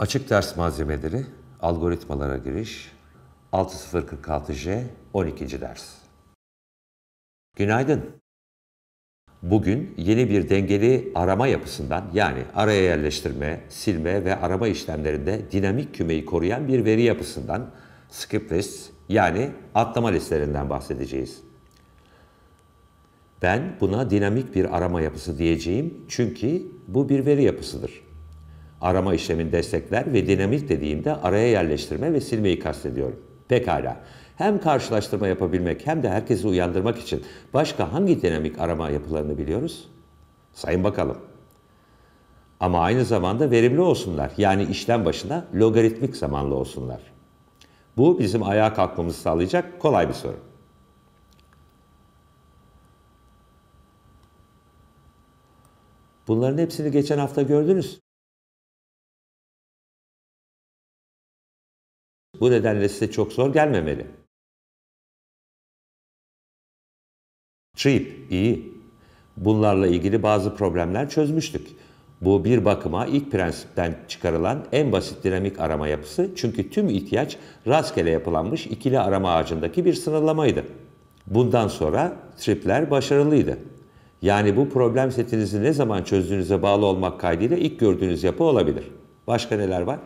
Açık ders malzemeleri, algoritmalara giriş, 6046J 12. ders. Günaydın. Bugün yeni bir dengeli arama yapısından yani araya yerleştirme, silme ve arama işlemlerinde dinamik kümeyi koruyan bir veri yapısından skip list yani atlama listelerinden bahsedeceğiz. Ben buna dinamik bir arama yapısı diyeceğim çünkü bu bir veri yapısıdır arama işlemini destekler ve dinamik dediğimde araya yerleştirme ve silmeyi kastediyorum. Pekala. Hem karşılaştırma yapabilmek hem de herkesi uyandırmak için başka hangi dinamik arama yapılarını biliyoruz? Sayın bakalım. Ama aynı zamanda verimli olsunlar. Yani işlem başına logaritmik zamanlı olsunlar. Bu bizim ayağa kalkmamızı sağlayacak kolay bir soru. Bunların hepsini geçen hafta gördünüz. Bu nedenle size çok zor gelmemeli. Trip, iyi. Bunlarla ilgili bazı problemler çözmüştük. Bu bir bakıma ilk prensipten çıkarılan en basit dinamik arama yapısı çünkü tüm ihtiyaç rastgele yapılanmış ikili arama ağacındaki bir sınırlamaydı. Bundan sonra tripler başarılıydı. Yani bu problem setinizi ne zaman çözdüğünüze bağlı olmak kaydıyla ilk gördüğünüz yapı olabilir. Başka neler var?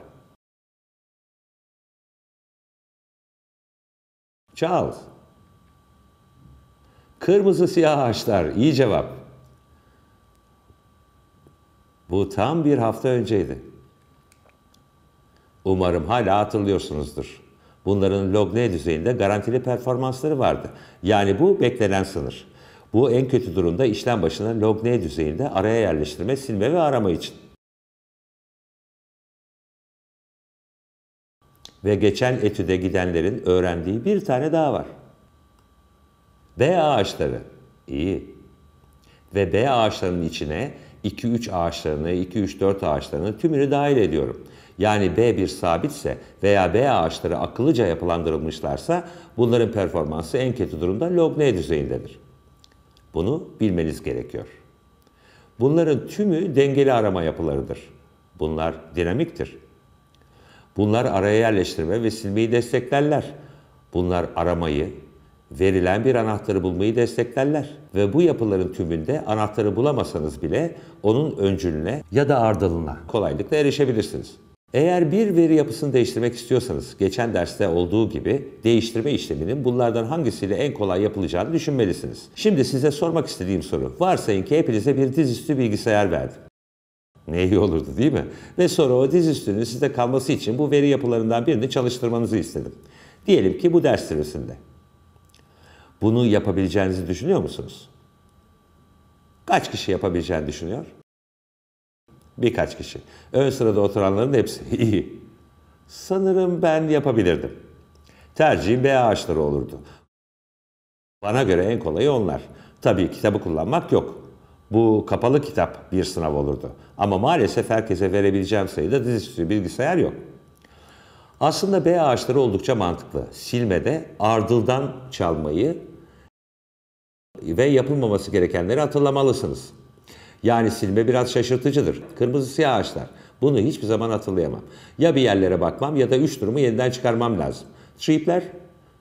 Çal. Kırmızı siyah ağaçlar. İyi cevap. Bu tam bir hafta önceydi. Umarım hala hatırlıyorsunuzdur. Bunların log ne düzeyinde garantili performansları vardı. Yani bu beklenen sınır. Bu en kötü durumda işlem başına log ne düzeyinde araya yerleştirme, silme ve arama için. ve geçen etüde gidenlerin öğrendiği bir tane daha var. B ağaçları. İyi. Ve B ağaçlarının içine 2-3 ağaçlarını, 2-3-4 ağaçlarını tümünü dahil ediyorum. Yani B bir sabitse veya B ağaçları akıllıca yapılandırılmışlarsa bunların performansı en kötü durumda log N düzeyindedir. Bunu bilmeniz gerekiyor. Bunların tümü dengeli arama yapılarıdır. Bunlar dinamiktir. Bunlar araya yerleştirme ve silmeyi desteklerler. Bunlar aramayı, verilen bir anahtarı bulmayı desteklerler. Ve bu yapıların tümünde anahtarı bulamasanız bile onun öncülüne ya da ardalına kolaylıkla erişebilirsiniz. Eğer bir veri yapısını değiştirmek istiyorsanız, geçen derste olduğu gibi değiştirme işleminin bunlardan hangisiyle en kolay yapılacağını düşünmelisiniz. Şimdi size sormak istediğim soru, varsayın ki hepinize bir dizüstü bilgisayar verdim. Ne iyi olurdu değil mi? Ve sonra o dizüstünün sizde kalması için bu veri yapılarından birini çalıştırmanızı istedim. Diyelim ki bu ders sırasında. Bunu yapabileceğinizi düşünüyor musunuz? Kaç kişi yapabileceğini düşünüyor? Birkaç kişi. Ön sırada oturanların hepsi iyi. Sanırım ben yapabilirdim. Tercihim B ağaçları olurdu. Bana göre en kolayı onlar. Tabii kitabı kullanmak yok. Bu kapalı kitap bir sınav olurdu. Ama maalesef herkese verebileceğim sayıda dizüstü bilgisayar yok. Aslında B ağaçları oldukça mantıklı. Silmede ardıldan çalmayı ve yapılmaması gerekenleri hatırlamalısınız. Yani silme biraz şaşırtıcıdır. Kırmızı siyah ağaçlar. Bunu hiçbir zaman hatırlayamam. Ya bir yerlere bakmam ya da üç durumu yeniden çıkarmam lazım. Tripler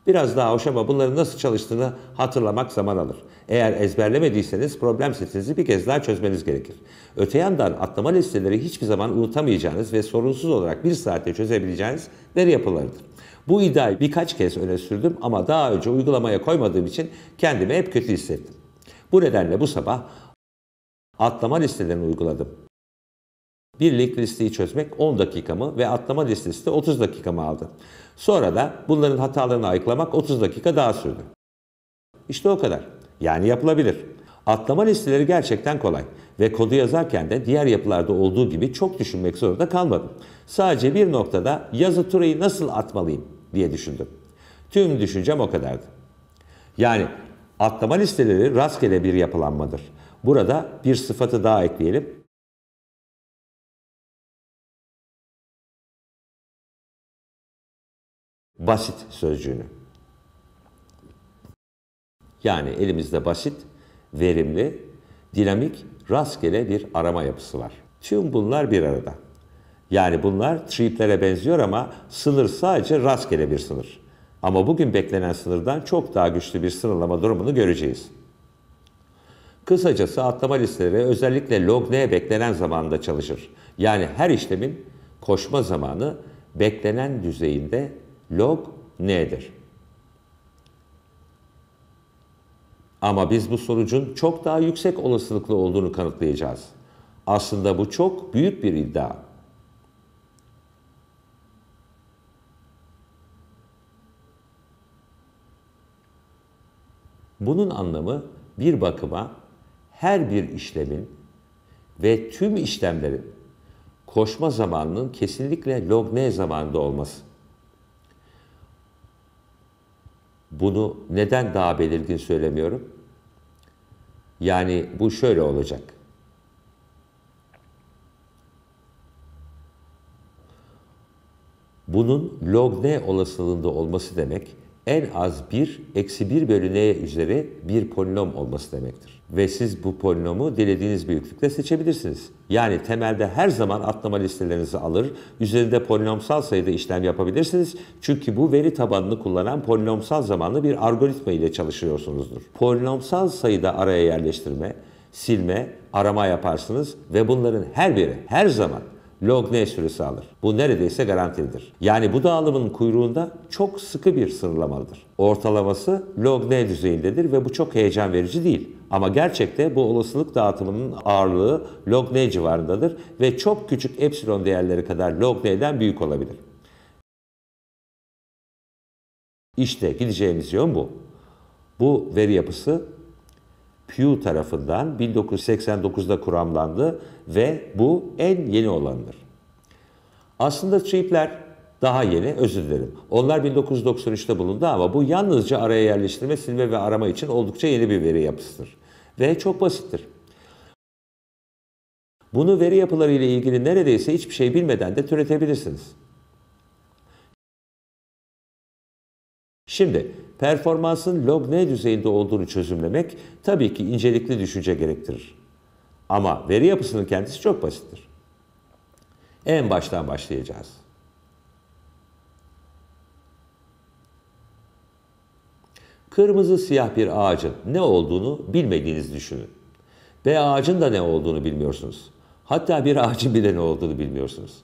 Biraz daha hoşama bunların nasıl çalıştığını hatırlamak zaman alır. Eğer ezberlemediyseniz problem setinizi bir kez daha çözmeniz gerekir. Öte yandan atlama listeleri hiçbir zaman unutamayacağınız ve sorunsuz olarak bir saatte çözebileceğiniz veri yapılarıdır. Bu iddiayı birkaç kez öne sürdüm ama daha önce uygulamaya koymadığım için kendimi hep kötü hissettim. Bu nedenle bu sabah atlama listelerini uyguladım. Bir link listeyi çözmek 10 dakikamı ve atlama listesi de 30 dakikamı aldı. Sonra da bunların hatalarını ayıklamak 30 dakika daha sürdü. İşte o kadar. Yani yapılabilir. Atlama listeleri gerçekten kolay ve kodu yazarken de diğer yapılarda olduğu gibi çok düşünmek zorunda kalmadım. Sadece bir noktada yazı turayı nasıl atmalıyım diye düşündüm. Tüm düşüncem o kadardı. Yani atlama listeleri rastgele bir yapılanmadır. Burada bir sıfatı daha ekleyelim. basit sözcüğünü. Yani elimizde basit, verimli, dinamik, rastgele bir arama yapısı var. Tüm bunlar bir arada. Yani bunlar triplere benziyor ama sınır sadece rastgele bir sınır. Ama bugün beklenen sınırdan çok daha güçlü bir sınırlama durumunu göreceğiz. Kısacası atlama listeleri özellikle logneye beklenen zamanda çalışır. Yani her işlemin koşma zamanı beklenen düzeyinde log n'dir. Ama biz bu sonucun çok daha yüksek olasılıklı olduğunu kanıtlayacağız. Aslında bu çok büyük bir iddia. Bunun anlamı bir bakıma her bir işlemin ve tüm işlemlerin koşma zamanının kesinlikle log n zamanında olması. Bunu neden daha belirgin söylemiyorum? Yani bu şöyle olacak. Bunun log n olasılığında olması demek en az 1 eksi 1 bölü n üzeri bir polinom olması demektir ve siz bu polinomu dilediğiniz büyüklükte seçebilirsiniz. Yani temelde her zaman atlama listelerinizi alır, üzerinde polinomsal sayıda işlem yapabilirsiniz. Çünkü bu veri tabanını kullanan polinomsal zamanlı bir algoritma ile çalışıyorsunuzdur. Polinomsal sayıda araya yerleştirme, silme, arama yaparsınız ve bunların her biri her zaman log n süresi alır. Bu neredeyse garantilidir. Yani bu dağılımın kuyruğunda çok sıkı bir sınırlamalıdır. Ortalaması log n düzeyindedir ve bu çok heyecan verici değil. Ama gerçekte bu olasılık dağıtımının ağırlığı log n civarındadır ve çok küçük epsilon değerleri kadar log n'den büyük olabilir. İşte gideceğimiz yön bu. Bu veri yapısı Pew tarafından 1989'da kuramlandı ve bu en yeni olanıdır. Aslında tripler daha yeni, özür dilerim. Onlar 1993'te bulundu ama bu yalnızca araya yerleştirme, silme ve arama için oldukça yeni bir veri yapısıdır. Ve çok basittir. Bunu veri yapıları ile ilgili neredeyse hiçbir şey bilmeden de türetebilirsiniz. Şimdi performansın log ne düzeyinde olduğunu çözümlemek tabii ki incelikli düşünce gerektirir. Ama veri yapısının kendisi çok basittir. En baştan başlayacağız. Kırmızı siyah bir ağacın ne olduğunu bilmediğinizi düşünün. Ve ağacın da ne olduğunu bilmiyorsunuz. Hatta bir ağacın bile ne olduğunu bilmiyorsunuz.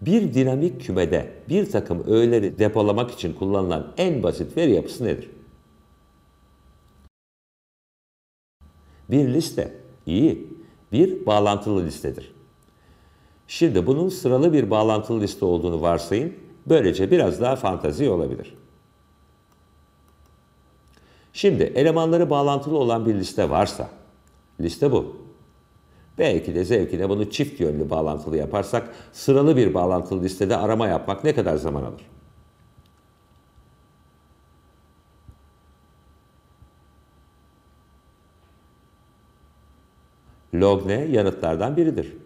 Bir dinamik kümede bir takım öğeleri depolamak için kullanılan en basit veri yapısı nedir? Bir liste, İyi. bir bağlantılı listedir. Şimdi bunun sıralı bir bağlantılı liste olduğunu varsayın, böylece biraz daha fantazi olabilir. Şimdi elemanları bağlantılı olan bir liste varsa, liste bu. Belki de zevkine bunu çift yönlü bağlantılı yaparsak sıralı bir bağlantılı listede arama yapmak ne kadar zaman alır? Log ne yanıtlardan biridir.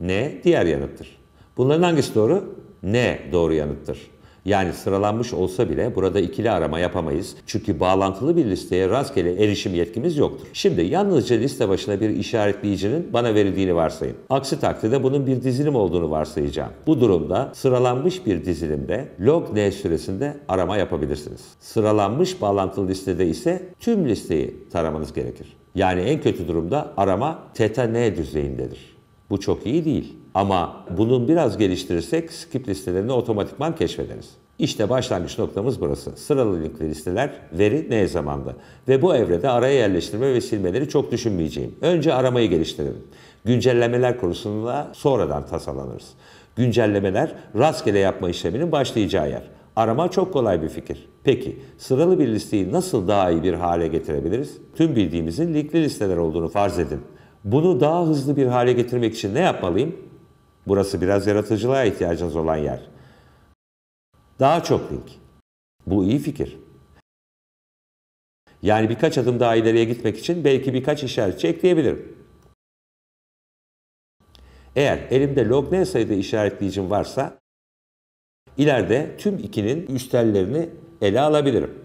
Ne diğer yanıttır. Bunların hangisi doğru? Ne doğru yanıttır. Yani sıralanmış olsa bile burada ikili arama yapamayız. Çünkü bağlantılı bir listeye rastgele erişim yetkimiz yoktur. Şimdi yalnızca liste başına bir işaretleyicinin bana verildiğini varsayın. Aksi takdirde bunun bir dizilim olduğunu varsayacağım. Bu durumda sıralanmış bir dizilimde log n süresinde arama yapabilirsiniz. Sıralanmış bağlantılı listede ise tüm listeyi taramanız gerekir. Yani en kötü durumda arama teta n düzeyindedir. Bu çok iyi değil. Ama bunu biraz geliştirirsek skip listelerini otomatikman keşfederiz. İşte başlangıç noktamız burası. Sıralı linkli listeler veri ne zamanda. Ve bu evrede araya yerleştirme ve silmeleri çok düşünmeyeceğim. Önce aramayı geliştirelim. Güncellemeler konusunda sonradan tasalanırız. Güncellemeler rastgele yapma işleminin başlayacağı yer. Arama çok kolay bir fikir. Peki sıralı bir listeyi nasıl daha iyi bir hale getirebiliriz? Tüm bildiğimizin linkli listeler olduğunu farz edin. Bunu daha hızlı bir hale getirmek için ne yapmalıyım? Burası biraz yaratıcılığa ihtiyacınız olan yer. Daha çok link. Bu iyi fikir. Yani birkaç adım daha ileriye gitmek için belki birkaç işaretçi ekleyebilirim. Eğer elimde log n sayıda işaretleyicim varsa ileride tüm ikinin üstellerini ele alabilirim.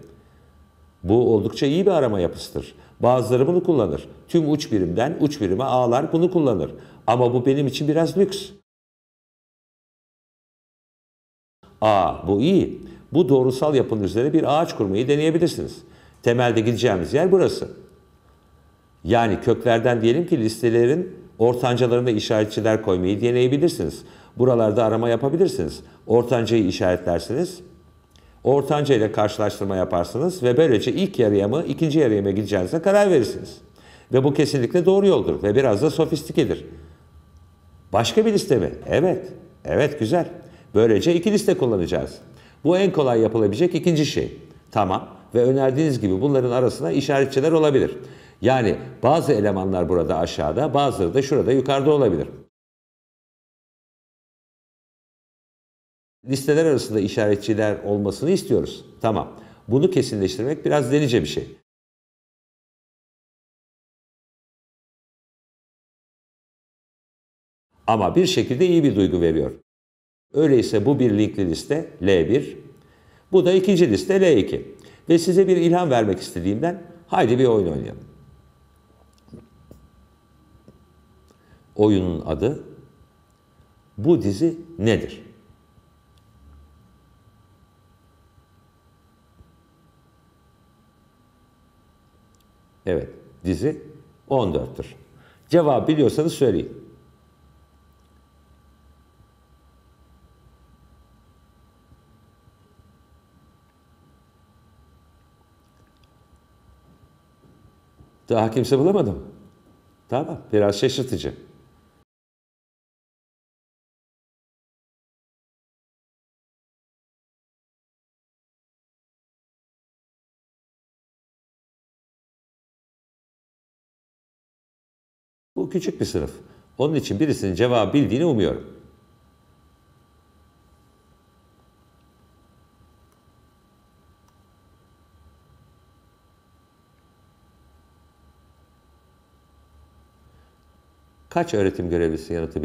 Bu oldukça iyi bir arama yapısıdır. Bazıları bunu kullanır. Tüm uç birimden uç birime ağlar bunu kullanır. Ama bu benim için biraz lüks. Aa bu iyi. Bu doğrusal yapının üzerine bir ağaç kurmayı deneyebilirsiniz. Temelde gideceğimiz yer burası. Yani köklerden diyelim ki listelerin ortancalarında işaretçiler koymayı deneyebilirsiniz. Buralarda arama yapabilirsiniz. Ortancayı işaretlersiniz. Ortanca ile karşılaştırma yaparsınız ve böylece ilk yarıya mı ikinci yarıya mı gideceğinize karar verirsiniz. Ve bu kesinlikle doğru yoldur ve biraz da sofistikedir. Başka bir liste mi? Evet. Evet güzel. Böylece iki liste kullanacağız. Bu en kolay yapılabilecek ikinci şey. Tamam ve önerdiğiniz gibi bunların arasına işaretçiler olabilir. Yani bazı elemanlar burada aşağıda, bazıları da şurada yukarıda olabilir. Listeler arasında işaretçiler olmasını istiyoruz. Tamam. Bunu kesinleştirmek biraz delice bir şey. Ama bir şekilde iyi bir duygu veriyor. Öyleyse bu birlikli liste L1. Bu da ikinci liste L2. Ve size bir ilham vermek istediğimden haydi bir oyun oynayalım. Oyunun adı bu dizi nedir? Evet, dizi 14'tür. Cevap biliyorsanız söyleyin. Daha kimse bulamadım. Tamam, biraz şaşırtıcı. Bu küçük bir sınıf. Onun için birisinin cevabı bildiğini umuyorum. kaç öğretim görevlisi yanıtı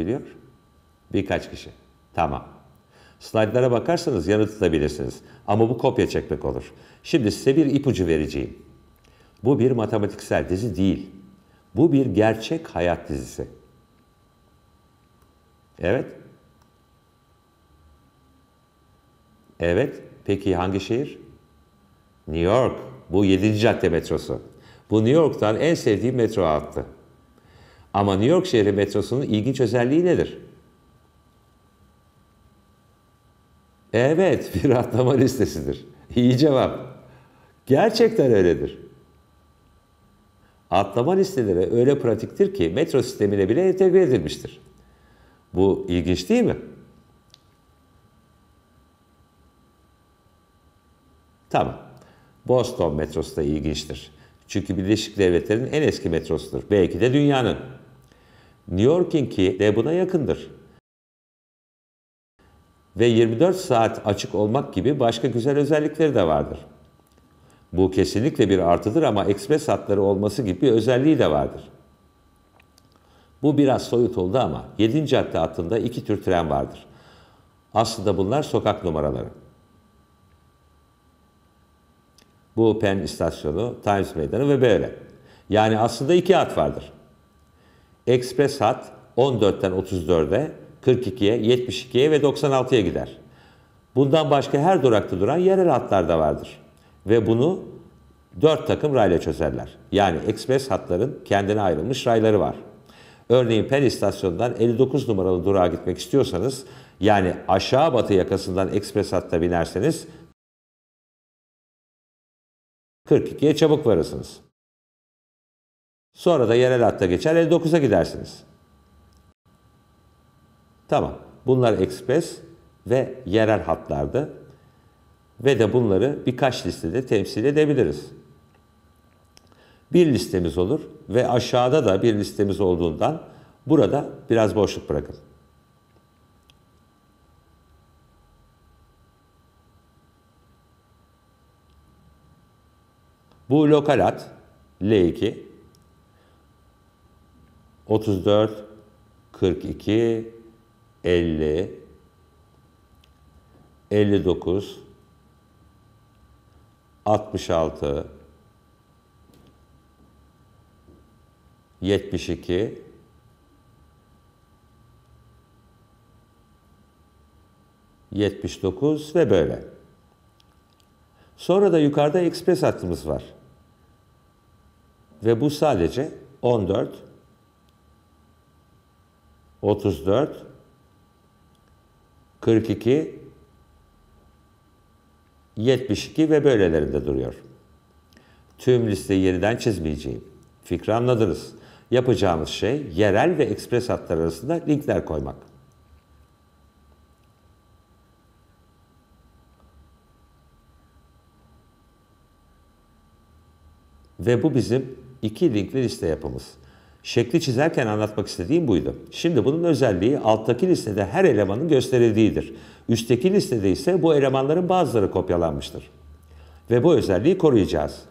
Birkaç kişi. Tamam. Slaytlara bakarsanız yanıtı Ama bu kopya çekmek olur. Şimdi size bir ipucu vereceğim. Bu bir matematiksel dizi değil. Bu bir gerçek hayat dizisi. Evet. Evet. Peki hangi şehir? New York. Bu 7. cadde metrosu. Bu New York'tan en sevdiğim metro hattı. Ama New York şehri metrosunun ilginç özelliği nedir? Evet, bir atlama listesidir. İyi cevap. Gerçekten öyledir. Atlama listeleri öyle pratiktir ki metro sistemine bile entegre edilmiştir. Bu ilginç değil mi? Tamam. Boston metrosu da ilginçtir. Çünkü Birleşik Devletler'in en eski metrosudur. Belki de dünyanın. New York'un ki de buna yakındır. Ve 24 saat açık olmak gibi başka güzel özellikleri de vardır. Bu kesinlikle bir artıdır ama ekspres hatları olması gibi bir özelliği de vardır. Bu biraz soyut oldu ama 7. cadde hattında iki tür tren vardır. Aslında bunlar sokak numaraları. Bu Penn istasyonu, Times Meydanı ve böyle. Yani aslında iki hat vardır. Ekspres hat 14'ten 34'e, 42'ye, 72'ye ve 96'ya gider. Bundan başka her durakta duran yerel hatlar da vardır. Ve bunu 4 takım rayla çözerler. Yani ekspres hatların kendine ayrılmış rayları var. Örneğin Pen istasyonundan 59 numaralı durağa gitmek istiyorsanız, yani aşağı batı yakasından ekspres hatta binerseniz 42'ye çabuk varırsınız. Sonra da yerel hatta geçer 59'a gidersiniz. Tamam. Bunlar ekspres ve yerel hatlarda ve de bunları birkaç listede temsil edebiliriz. Bir listemiz olur ve aşağıda da bir listemiz olduğundan burada biraz boşluk bırakın. Bu lokal hat L2 34, 42, 50, 59, 66, 72, 79 ve böyle. Sonra da yukarıda ekspres hattımız var. Ve bu sadece 14, 34 42 72 ve böylelerinde duruyor. Tüm listeyi yeniden çizmeyeceğim. Fikri anladınız. Yapacağımız şey yerel ve ekspres hatlar arasında linkler koymak. Ve bu bizim iki linkli liste yapımız. Şekli çizerken anlatmak istediğim buydu. Şimdi bunun özelliği alttaki listede her elemanın gösterildiğidir. Üstteki listede ise bu elemanların bazıları kopyalanmıştır. Ve bu özelliği koruyacağız.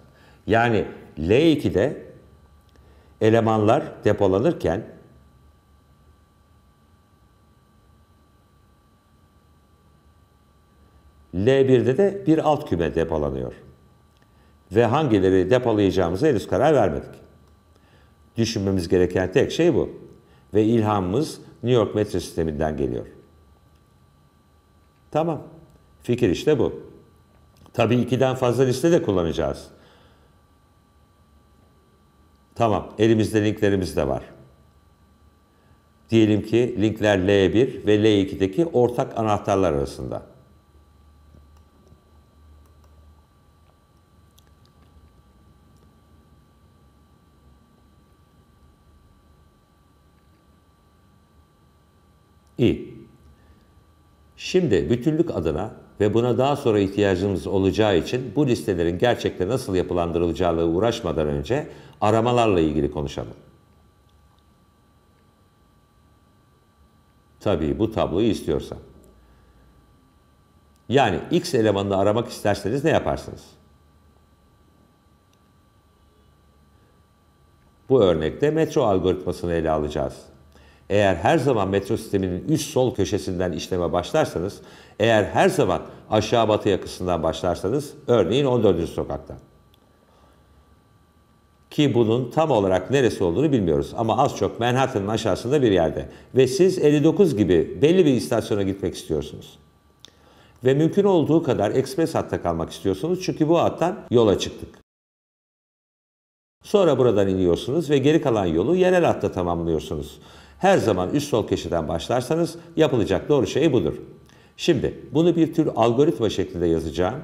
Yani L2'de elemanlar depolanırken L1'de de bir alt küme depolanıyor. Ve hangileri depolayacağımızı henüz karar vermedik. Düşünmemiz gereken tek şey bu. Ve ilhamımız New York metro sisteminden geliyor. Tamam. Fikir işte bu. Tabii ikiden fazla liste de kullanacağız. Tamam, elimizde linklerimiz de var. Diyelim ki linkler L1 ve L2'deki ortak anahtarlar arasında. İ. Şimdi bütünlük adına ve buna daha sonra ihtiyacımız olacağı için bu listelerin gerçekte nasıl yapılandırılacağıyla uğraşmadan önce aramalarla ilgili konuşalım. Tabii bu tabloyu istiyorsan. Yani X elemanını aramak isterseniz ne yaparsınız? Bu örnekte metro algoritmasını ele alacağız. Eğer her zaman metro sisteminin üst sol köşesinden işleme başlarsanız, eğer her zaman aşağı batı yakısından başlarsanız, örneğin 14. sokaktan. Ki bunun tam olarak neresi olduğunu bilmiyoruz ama az çok Manhattan'ın aşağısında bir yerde. Ve siz 59 gibi belli bir istasyona gitmek istiyorsunuz. Ve mümkün olduğu kadar ekspres hatta kalmak istiyorsunuz çünkü bu hattan yola çıktık. Sonra buradan iniyorsunuz ve geri kalan yolu yerel hatta tamamlıyorsunuz. Her zaman üst sol köşeden başlarsanız yapılacak doğru şey budur. Şimdi bunu bir tür algoritma şeklinde yazacağım.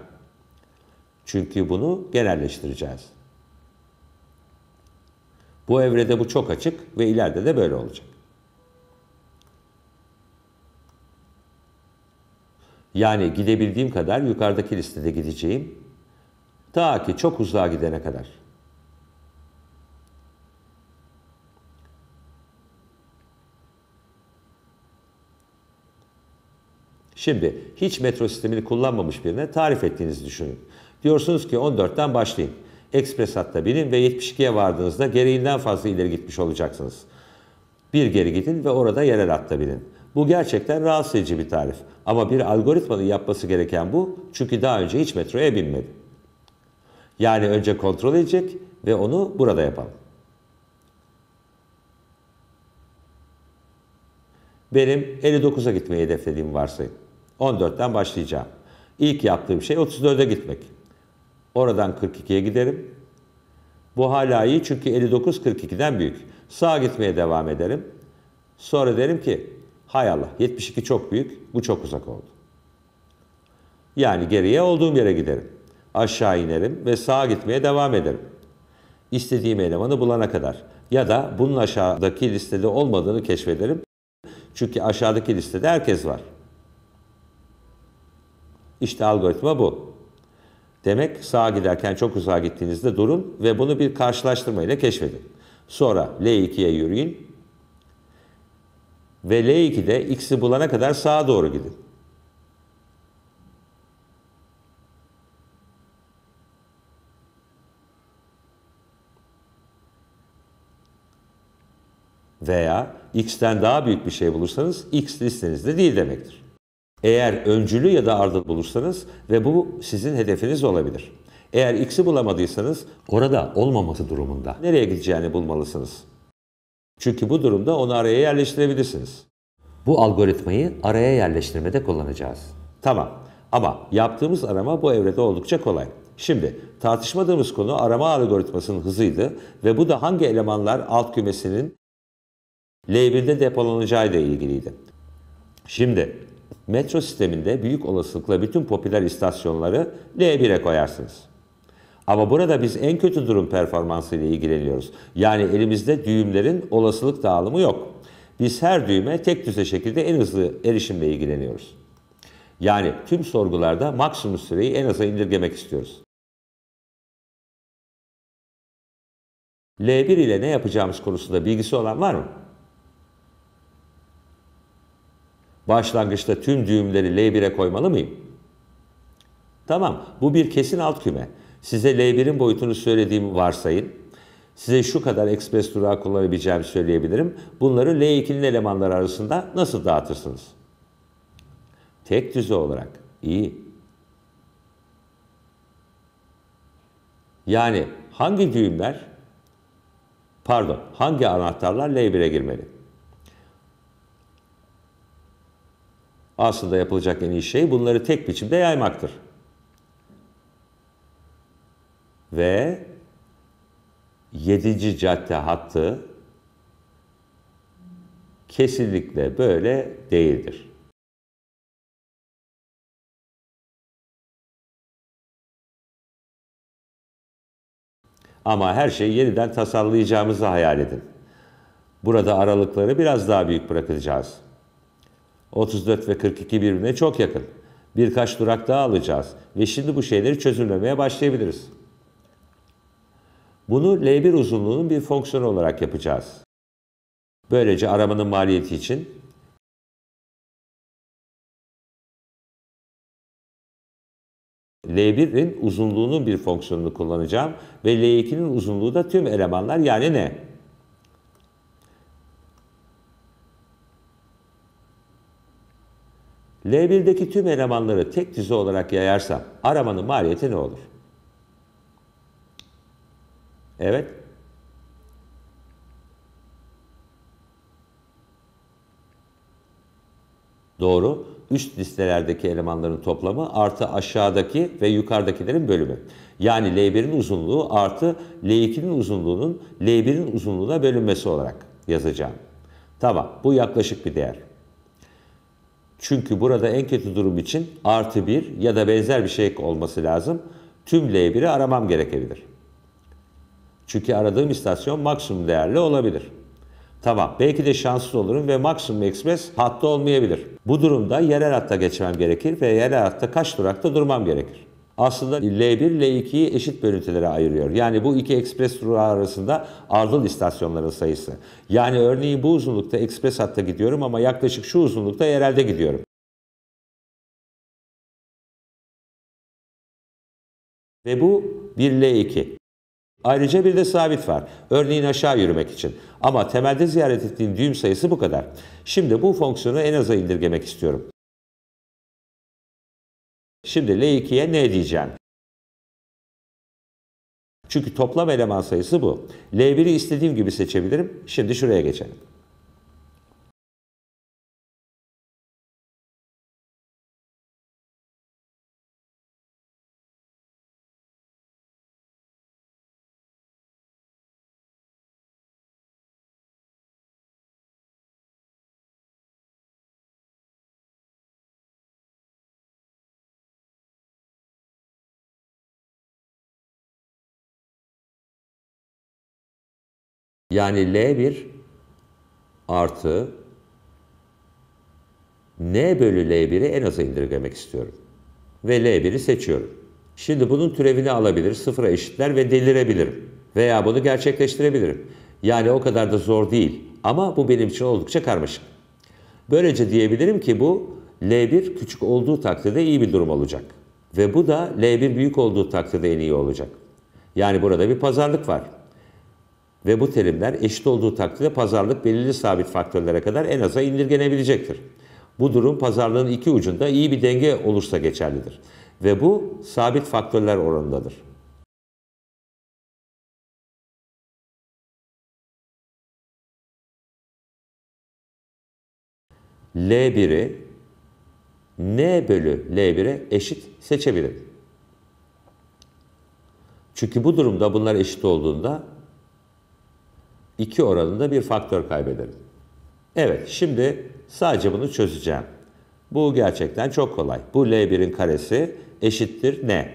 Çünkü bunu genelleştireceğiz. Bu evrede bu çok açık ve ileride de böyle olacak. Yani gidebildiğim kadar yukarıdaki listede gideceğim. Ta ki çok uzağa gidene kadar. Şimdi hiç metro sistemini kullanmamış birine tarif ettiğinizi düşünün. Diyorsunuz ki 14'ten başlayın. Ekspres hatta binin ve 72'ye vardığınızda gereğinden fazla ileri gitmiş olacaksınız. Bir geri gidin ve orada yerel hatta binin. Bu gerçekten rahatsız edici bir tarif. Ama bir algoritmanın yapması gereken bu çünkü daha önce hiç metroya binmedi. Yani önce kontrol edecek ve onu burada yapalım. Benim 59'a gitmeyi hedeflediğimi varsayın. 14'ten başlayacağım. İlk yaptığım şey 34'e gitmek. Oradan 42'ye giderim. Bu hala iyi çünkü 59 42'den büyük. Sağa gitmeye devam ederim. Sonra derim ki hay Allah 72 çok büyük bu çok uzak oldu. Yani geriye olduğum yere giderim. Aşağı inerim ve sağa gitmeye devam ederim. İstediğim elemanı bulana kadar. Ya da bunun aşağıdaki listede olmadığını keşfederim. Çünkü aşağıdaki listede herkes var. İşte algoritma bu. Demek sağa giderken çok uzağa gittiğinizde durun ve bunu bir karşılaştırmayla keşfedin. Sonra L2'ye yürüyün ve L2'de X'i bulana kadar sağa doğru gidin. Veya X'ten daha büyük bir şey bulursanız X listenizde değil demektir. Eğer öncülü ya da ardıl bulursanız ve bu sizin hedefiniz olabilir. Eğer X'i bulamadıysanız orada olmaması durumunda nereye gideceğini bulmalısınız. Çünkü bu durumda onu araya yerleştirebilirsiniz. Bu algoritmayı araya yerleştirmede kullanacağız. Tamam ama yaptığımız arama bu evrede oldukça kolay. Şimdi tartışmadığımız konu arama algoritmasının hızıydı ve bu da hangi elemanlar alt kümesinin L1'de depolanacağıyla ilgiliydi. Şimdi Metro sisteminde büyük olasılıkla bütün popüler istasyonları L1'e koyarsınız. Ama burada biz en kötü durum performansı ile ilgileniyoruz. Yani elimizde düğümlerin olasılık dağılımı yok. Biz her düğüme tek düze şekilde en hızlı erişimle ilgileniyoruz. Yani tüm sorgularda maksimum süreyi en aza indirgemek istiyoruz. L1 ile ne yapacağımız konusunda bilgisi olan var mı? Başlangıçta tüm düğümleri L1'e koymalı mıyım? Tamam, bu bir kesin alt küme. Size L1'in boyutunu söylediğimi varsayın. Size şu kadar ekspres durağı kullanabileceğimi söyleyebilirim. Bunları L2'nin elemanları arasında nasıl dağıtırsınız? Tek düze olarak İyi. Yani hangi düğümler, pardon hangi anahtarlar L1'e girmeli? Aslında yapılacak en iyi şey bunları tek biçimde yaymaktır. Ve 7. cadde hattı kesinlikle böyle değildir. Ama her şeyi yeniden tasarlayacağımızı hayal edin. Burada aralıkları biraz daha büyük bırakacağız. 34 ve 42 birbirine çok yakın. Birkaç durak daha alacağız ve şimdi bu şeyleri çözümlemeye başlayabiliriz. Bunu L1 uzunluğunun bir fonksiyonu olarak yapacağız. Böylece arabanın maliyeti için L1'in uzunluğunun bir fonksiyonunu kullanacağım ve L2'nin uzunluğu da tüm elemanlar yani ne? L1'deki tüm elemanları tek dizi olarak yayarsam aramanın maliyeti ne olur? Evet. Doğru. Üst listelerdeki elemanların toplamı artı aşağıdaki ve yukarıdakilerin bölümü. Yani L1'in uzunluğu artı L2'nin uzunluğunun L1'in uzunluğuna bölünmesi olarak yazacağım. Tamam bu yaklaşık bir değer. Çünkü burada en kötü durum için artı bir ya da benzer bir şey olması lazım. Tüm L1'i aramam gerekebilir. Çünkü aradığım istasyon maksimum değerli olabilir. Tamam belki de şanssız olurum ve maksimum ekspres hatta olmayabilir. Bu durumda yerel hatta geçmem gerekir ve yerel hatta kaç durakta durmam gerekir? aslında L1 ile L2'yi eşit bölüntülere ayırıyor. Yani bu iki ekspres durağı arasında ardıl istasyonların sayısı. Yani örneğin bu uzunlukta ekspres hatta gidiyorum ama yaklaşık şu uzunlukta yerelde gidiyorum. Ve bu bir L2. Ayrıca bir de sabit var. Örneğin aşağı yürümek için. Ama temelde ziyaret ettiğin düğüm sayısı bu kadar. Şimdi bu fonksiyonu en aza indirgemek istiyorum. Şimdi L2'ye ne diyeceğim? Çünkü toplam eleman sayısı bu. L1'i istediğim gibi seçebilirim. Şimdi şuraya geçelim. Yani L1 artı N bölü L1'i en aza indirgemek istiyorum. Ve L1'i seçiyorum. Şimdi bunun türevini alabilir, sıfıra eşitler ve delirebilirim. Veya bunu gerçekleştirebilirim. Yani o kadar da zor değil. Ama bu benim için oldukça karmaşık. Böylece diyebilirim ki bu L1 küçük olduğu takdirde iyi bir durum olacak. Ve bu da L1 büyük olduğu takdirde en iyi olacak. Yani burada bir pazarlık var. Ve bu terimler eşit olduğu takdirde pazarlık belirli sabit faktörlere kadar en aza indirgenebilecektir. Bu durum pazarlığın iki ucunda iyi bir denge olursa geçerlidir. Ve bu sabit faktörler oranındadır. L1'i N bölü L1'e eşit seçebilirim. Çünkü bu durumda bunlar eşit olduğunda 2 oranında bir faktör kaybederim. Evet şimdi sadece bunu çözeceğim. Bu gerçekten çok kolay. Bu L1'in karesi eşittir ne?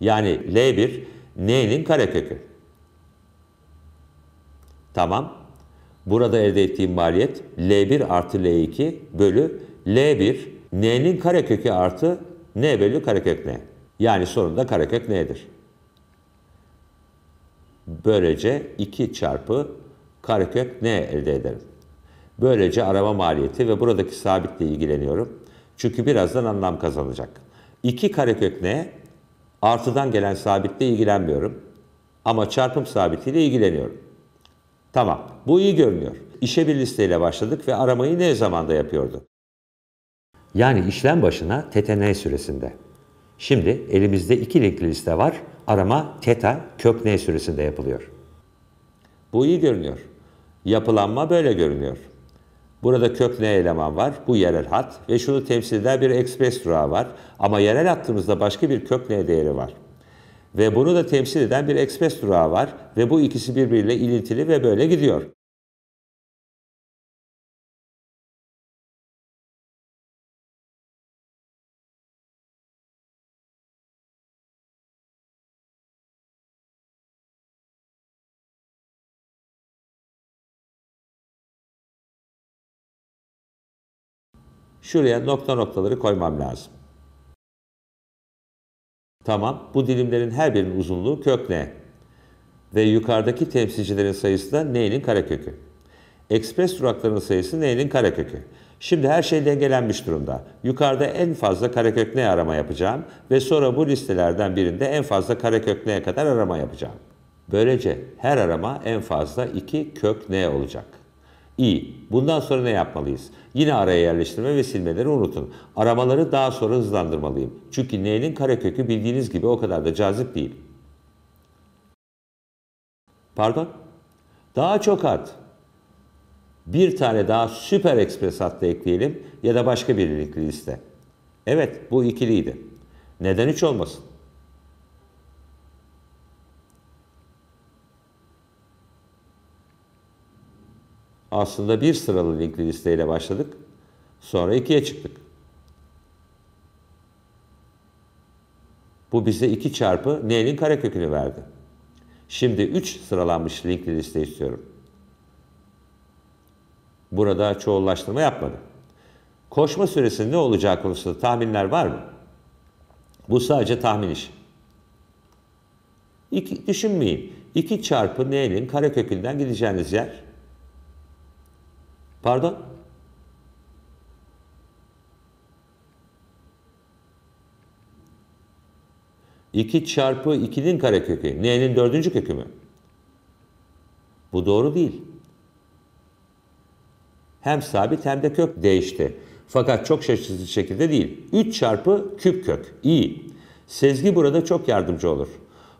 Yani L1 N'nin karekökü. Tamam. Burada elde ettiğim maliyet L1 artı L2 bölü L1 N'nin karekökü artı N bölü karekök N. Yani sonunda karekök N'dir. Böylece 2 çarpı karekök ne elde ederim? Böylece araba maliyeti ve buradaki sabitle ilgileniyorum. Çünkü birazdan anlam kazanacak. İki karekök ne? Artıdan gelen sabitle ilgilenmiyorum. Ama çarpım sabitiyle ilgileniyorum. Tamam, bu iyi görünüyor. İşe bir listeyle başladık ve aramayı ne zamanda yapıyordu? Yani işlem başına TTN süresinde. Şimdi elimizde iki linkli liste var. Arama teta kök n süresinde yapılıyor. Bu iyi görünüyor. Yapılanma böyle görünüyor. Burada kök ne eleman var? Bu yerel hat ve şunu temsil eden bir ekspres durağı var. Ama yerel hattımızda başka bir kök ne değeri var. Ve bunu da temsil eden bir ekspres durağı var ve bu ikisi birbiriyle ilintili ve böyle gidiyor. Şuraya nokta noktaları koymam lazım. Tamam, bu dilimlerin her birinin uzunluğu kök ne? Ve yukarıdaki temsilcilerin sayısı da n'nin karekökü. Ekspres duraklarının sayısı n'nin karekökü. Şimdi her şey dengelenmiş durumda. Yukarıda en fazla karekök ne arama yapacağım ve sonra bu listelerden birinde en fazla karekök neye kadar arama yapacağım. Böylece her arama en fazla 2 kök ne olacak. İyi. Bundan sonra ne yapmalıyız? Yine araya yerleştirme ve silmeleri unutun. Aramaları daha sonra hızlandırmalıyım. Çünkü neyin karekökü bildiğiniz gibi o kadar da cazip değil. Pardon? Daha çok at. Bir tane daha süper ekspres hattı ekleyelim ya da başka bir linkli liste. Evet bu ikiliydi. Neden üç olmasın? Aslında bir sıralı linkli listeyle başladık. Sonra ikiye çıktık. Bu bize 2 çarpı n'nin karekökünü verdi. Şimdi 3 sıralanmış linkli liste istiyorum. Burada çoğullaştırma yapmadım. Koşma süresinin ne olacağı konusunda tahminler var mı? Bu sadece tahmin işi. İki, düşünmeyin. 2 çarpı n'nin karekökünden gideceğiniz yer Pardon? İki çarpı ikinin karekökü. N'nin dördüncü kökü mü? Bu doğru değil. Hem sabit hem de kök değişti. Fakat çok şaşırtıcı şekilde değil. 3 çarpı küp kök. İyi. Sezgi burada çok yardımcı olur.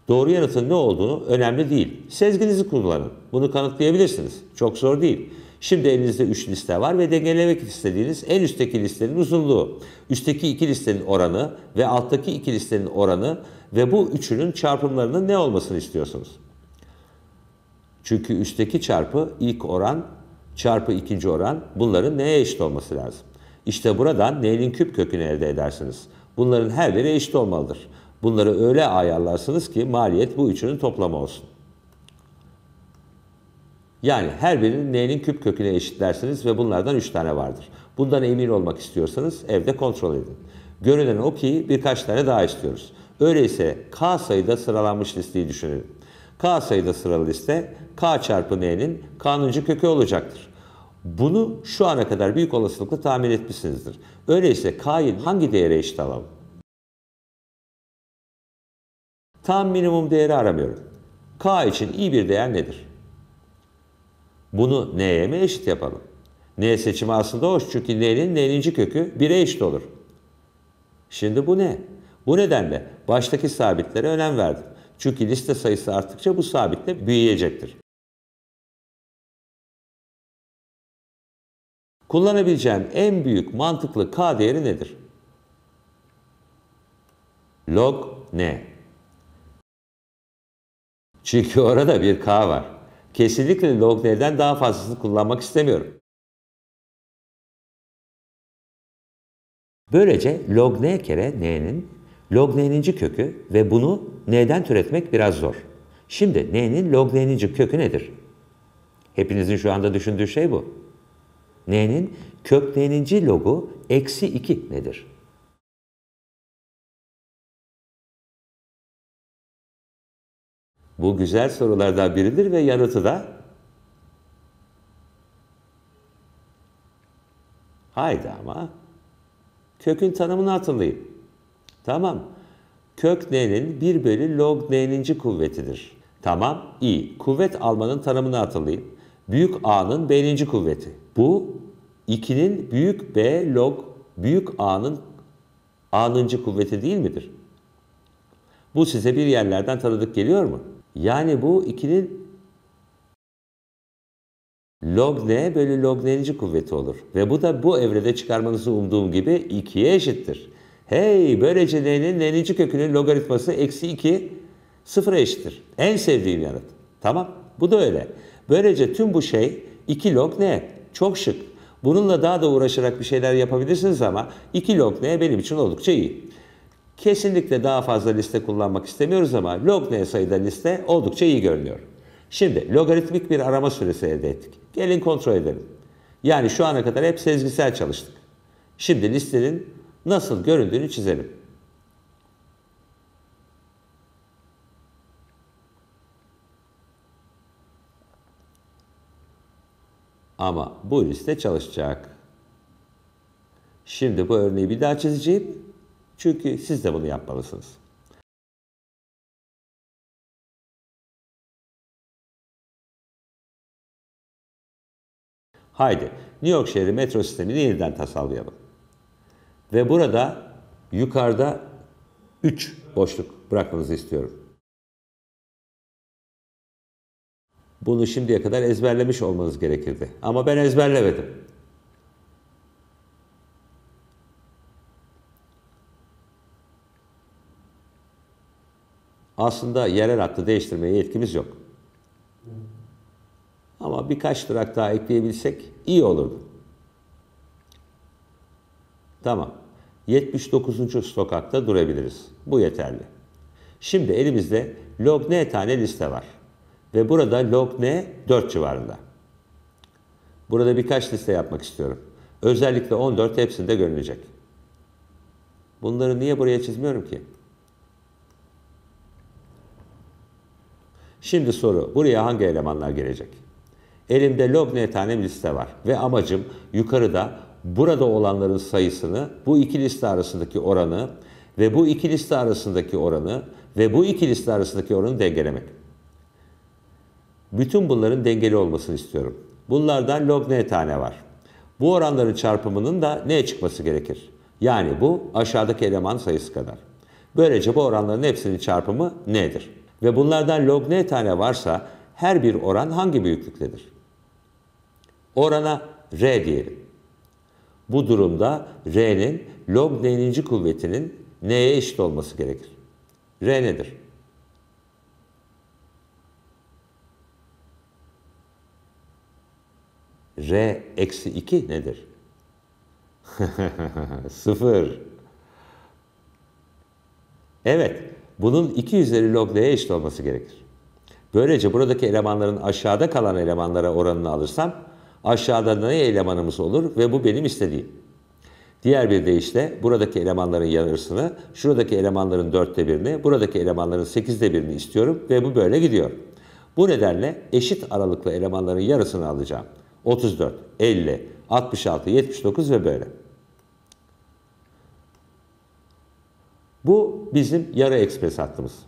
Doğru yanıtın ne olduğunu önemli değil. Sezginizi kullanın. Bunu kanıtlayabilirsiniz. Çok zor değil. Şimdi elinizde 3 liste var ve dengelemek istediğiniz en üstteki listenin uzunluğu, üstteki iki listenin oranı ve alttaki iki listenin oranı ve bu üçünün çarpımlarının ne olmasını istiyorsunuz? Çünkü üstteki çarpı ilk oran çarpı ikinci oran bunların neye eşit olması lazım? İşte buradan neyin küp kökünü elde edersiniz. Bunların her biri eşit olmalıdır. Bunları öyle ayarlarsınız ki maliyet bu üçünün toplamı olsun. Yani her birinin n'nin küp köküne eşitlersiniz ve bunlardan 3 tane vardır. Bundan emin olmak istiyorsanız evde kontrol edin. Görünen o ki birkaç tane daha istiyoruz. Öyleyse k sayıda sıralanmış listeyi düşünelim. k sayıda sıralı liste k çarpı n'nin kanuncu kökü olacaktır. Bunu şu ana kadar büyük olasılıkla tahmin etmişsinizdir. Öyleyse k'yı hangi değere eşit alalım? Tam minimum değeri aramıyorum. k için iyi bir değer nedir? Bunu n'ye mi eşit yapalım? N seçimi aslında hoş çünkü n'nin ninci kökü 1'e eşit olur. Şimdi bu ne? Bu nedenle baştaki sabitlere önem verdim. Çünkü liste sayısı arttıkça bu sabitle büyüyecektir. Kullanabileceğim en büyük mantıklı k değeri nedir? Log n. Çünkü orada bir k var kesinlikle log N'den daha fazlasını kullanmak istemiyorum. Böylece log n kere n'nin log ninci kökü ve bunu n'den türetmek biraz zor. Şimdi n'nin log ninci kökü nedir? Hepinizin şu anda düşündüğü şey bu. n'nin kök ninci logu eksi 2 nedir? Bu güzel sorulardan biridir ve yanıtı da haydi ama kökün tanımını hatırlayın. Tamam. Kök n'nin 1 bölü log n'ninci kuvvetidir. Tamam. iyi Kuvvet almanın tanımını hatırlayın. Büyük A'nın B'ninci kuvveti. Bu 2'nin büyük B log büyük A'nın A'nıncı kuvveti değil midir? Bu size bir yerlerden tanıdık geliyor mu? Yani bu ikinin log n bölü log n'inci kuvveti olur. Ve bu da bu evrede çıkarmanızı umduğum gibi 2'ye eşittir. Hey böylece n'nin n'inci kökünün logaritması eksi 2 sıfıra eşittir. En sevdiğim yanıt. Tamam bu da öyle. Böylece tüm bu şey 2 log n. Çok şık. Bununla daha da uğraşarak bir şeyler yapabilirsiniz ama 2 log n benim için oldukça iyi. Kesinlikle daha fazla liste kullanmak istemiyoruz ama log n sayıda liste oldukça iyi görünüyor. Şimdi logaritmik bir arama süresi elde ettik. Gelin kontrol edelim. Yani şu ana kadar hep sezgisel çalıştık. Şimdi listenin nasıl göründüğünü çizelim. Ama bu liste çalışacak. Şimdi bu örneği bir daha çizeceğim. Çünkü siz de bunu yapmalısınız. Haydi New York şehri metro sistemini yeniden tasarlayalım. Ve burada yukarıda 3 boşluk bırakmanızı istiyorum. Bunu şimdiye kadar ezberlemiş olmanız gerekirdi. Ama ben ezberlemedim. Aslında yerel hattı değiştirmeye yetkimiz yok. Ama birkaç durak daha ekleyebilsek iyi olurdu. Tamam. 79. sokakta durabiliriz. Bu yeterli. Şimdi elimizde log ne tane liste var. Ve burada log ne 4 civarında. Burada birkaç liste yapmak istiyorum. Özellikle 14 hepsinde görünecek. Bunları niye buraya çizmiyorum ki? Şimdi soru, buraya hangi elemanlar gelecek? Elimde log tane bir liste var ve amacım yukarıda burada olanların sayısını, bu iki liste arasındaki oranı ve bu iki liste arasındaki oranı ve bu iki liste arasındaki oranı dengelemek. Bütün bunların dengeli olmasını istiyorum. Bunlardan log tane var. Bu oranların çarpımının da neye çıkması gerekir? Yani bu aşağıdaki eleman sayısı kadar. Böylece bu oranların hepsinin çarpımı nedir? ve bunlardan log n tane varsa her bir oran hangi büyüklüktedir? Orana r diyelim. Bu durumda r'nin log n'inci kuvvetinin n'ye eşit olması gerekir. r nedir? r eksi 2 nedir? Sıfır. Evet, bunun 250 log D'ye eşit olması gerekir. Böylece buradaki elemanların aşağıda kalan elemanlara oranını alırsam aşağıda ne elemanımız olur ve bu benim istediğim. Diğer bir deyişle buradaki elemanların yarısını, şuradaki elemanların dörtte birini, buradaki elemanların sekizde birini istiyorum ve bu böyle gidiyor. Bu nedenle eşit aralıklı elemanların yarısını alacağım. 34, 50, 66, 79 ve böyle. Bu bizim yarı ekspres hattımız.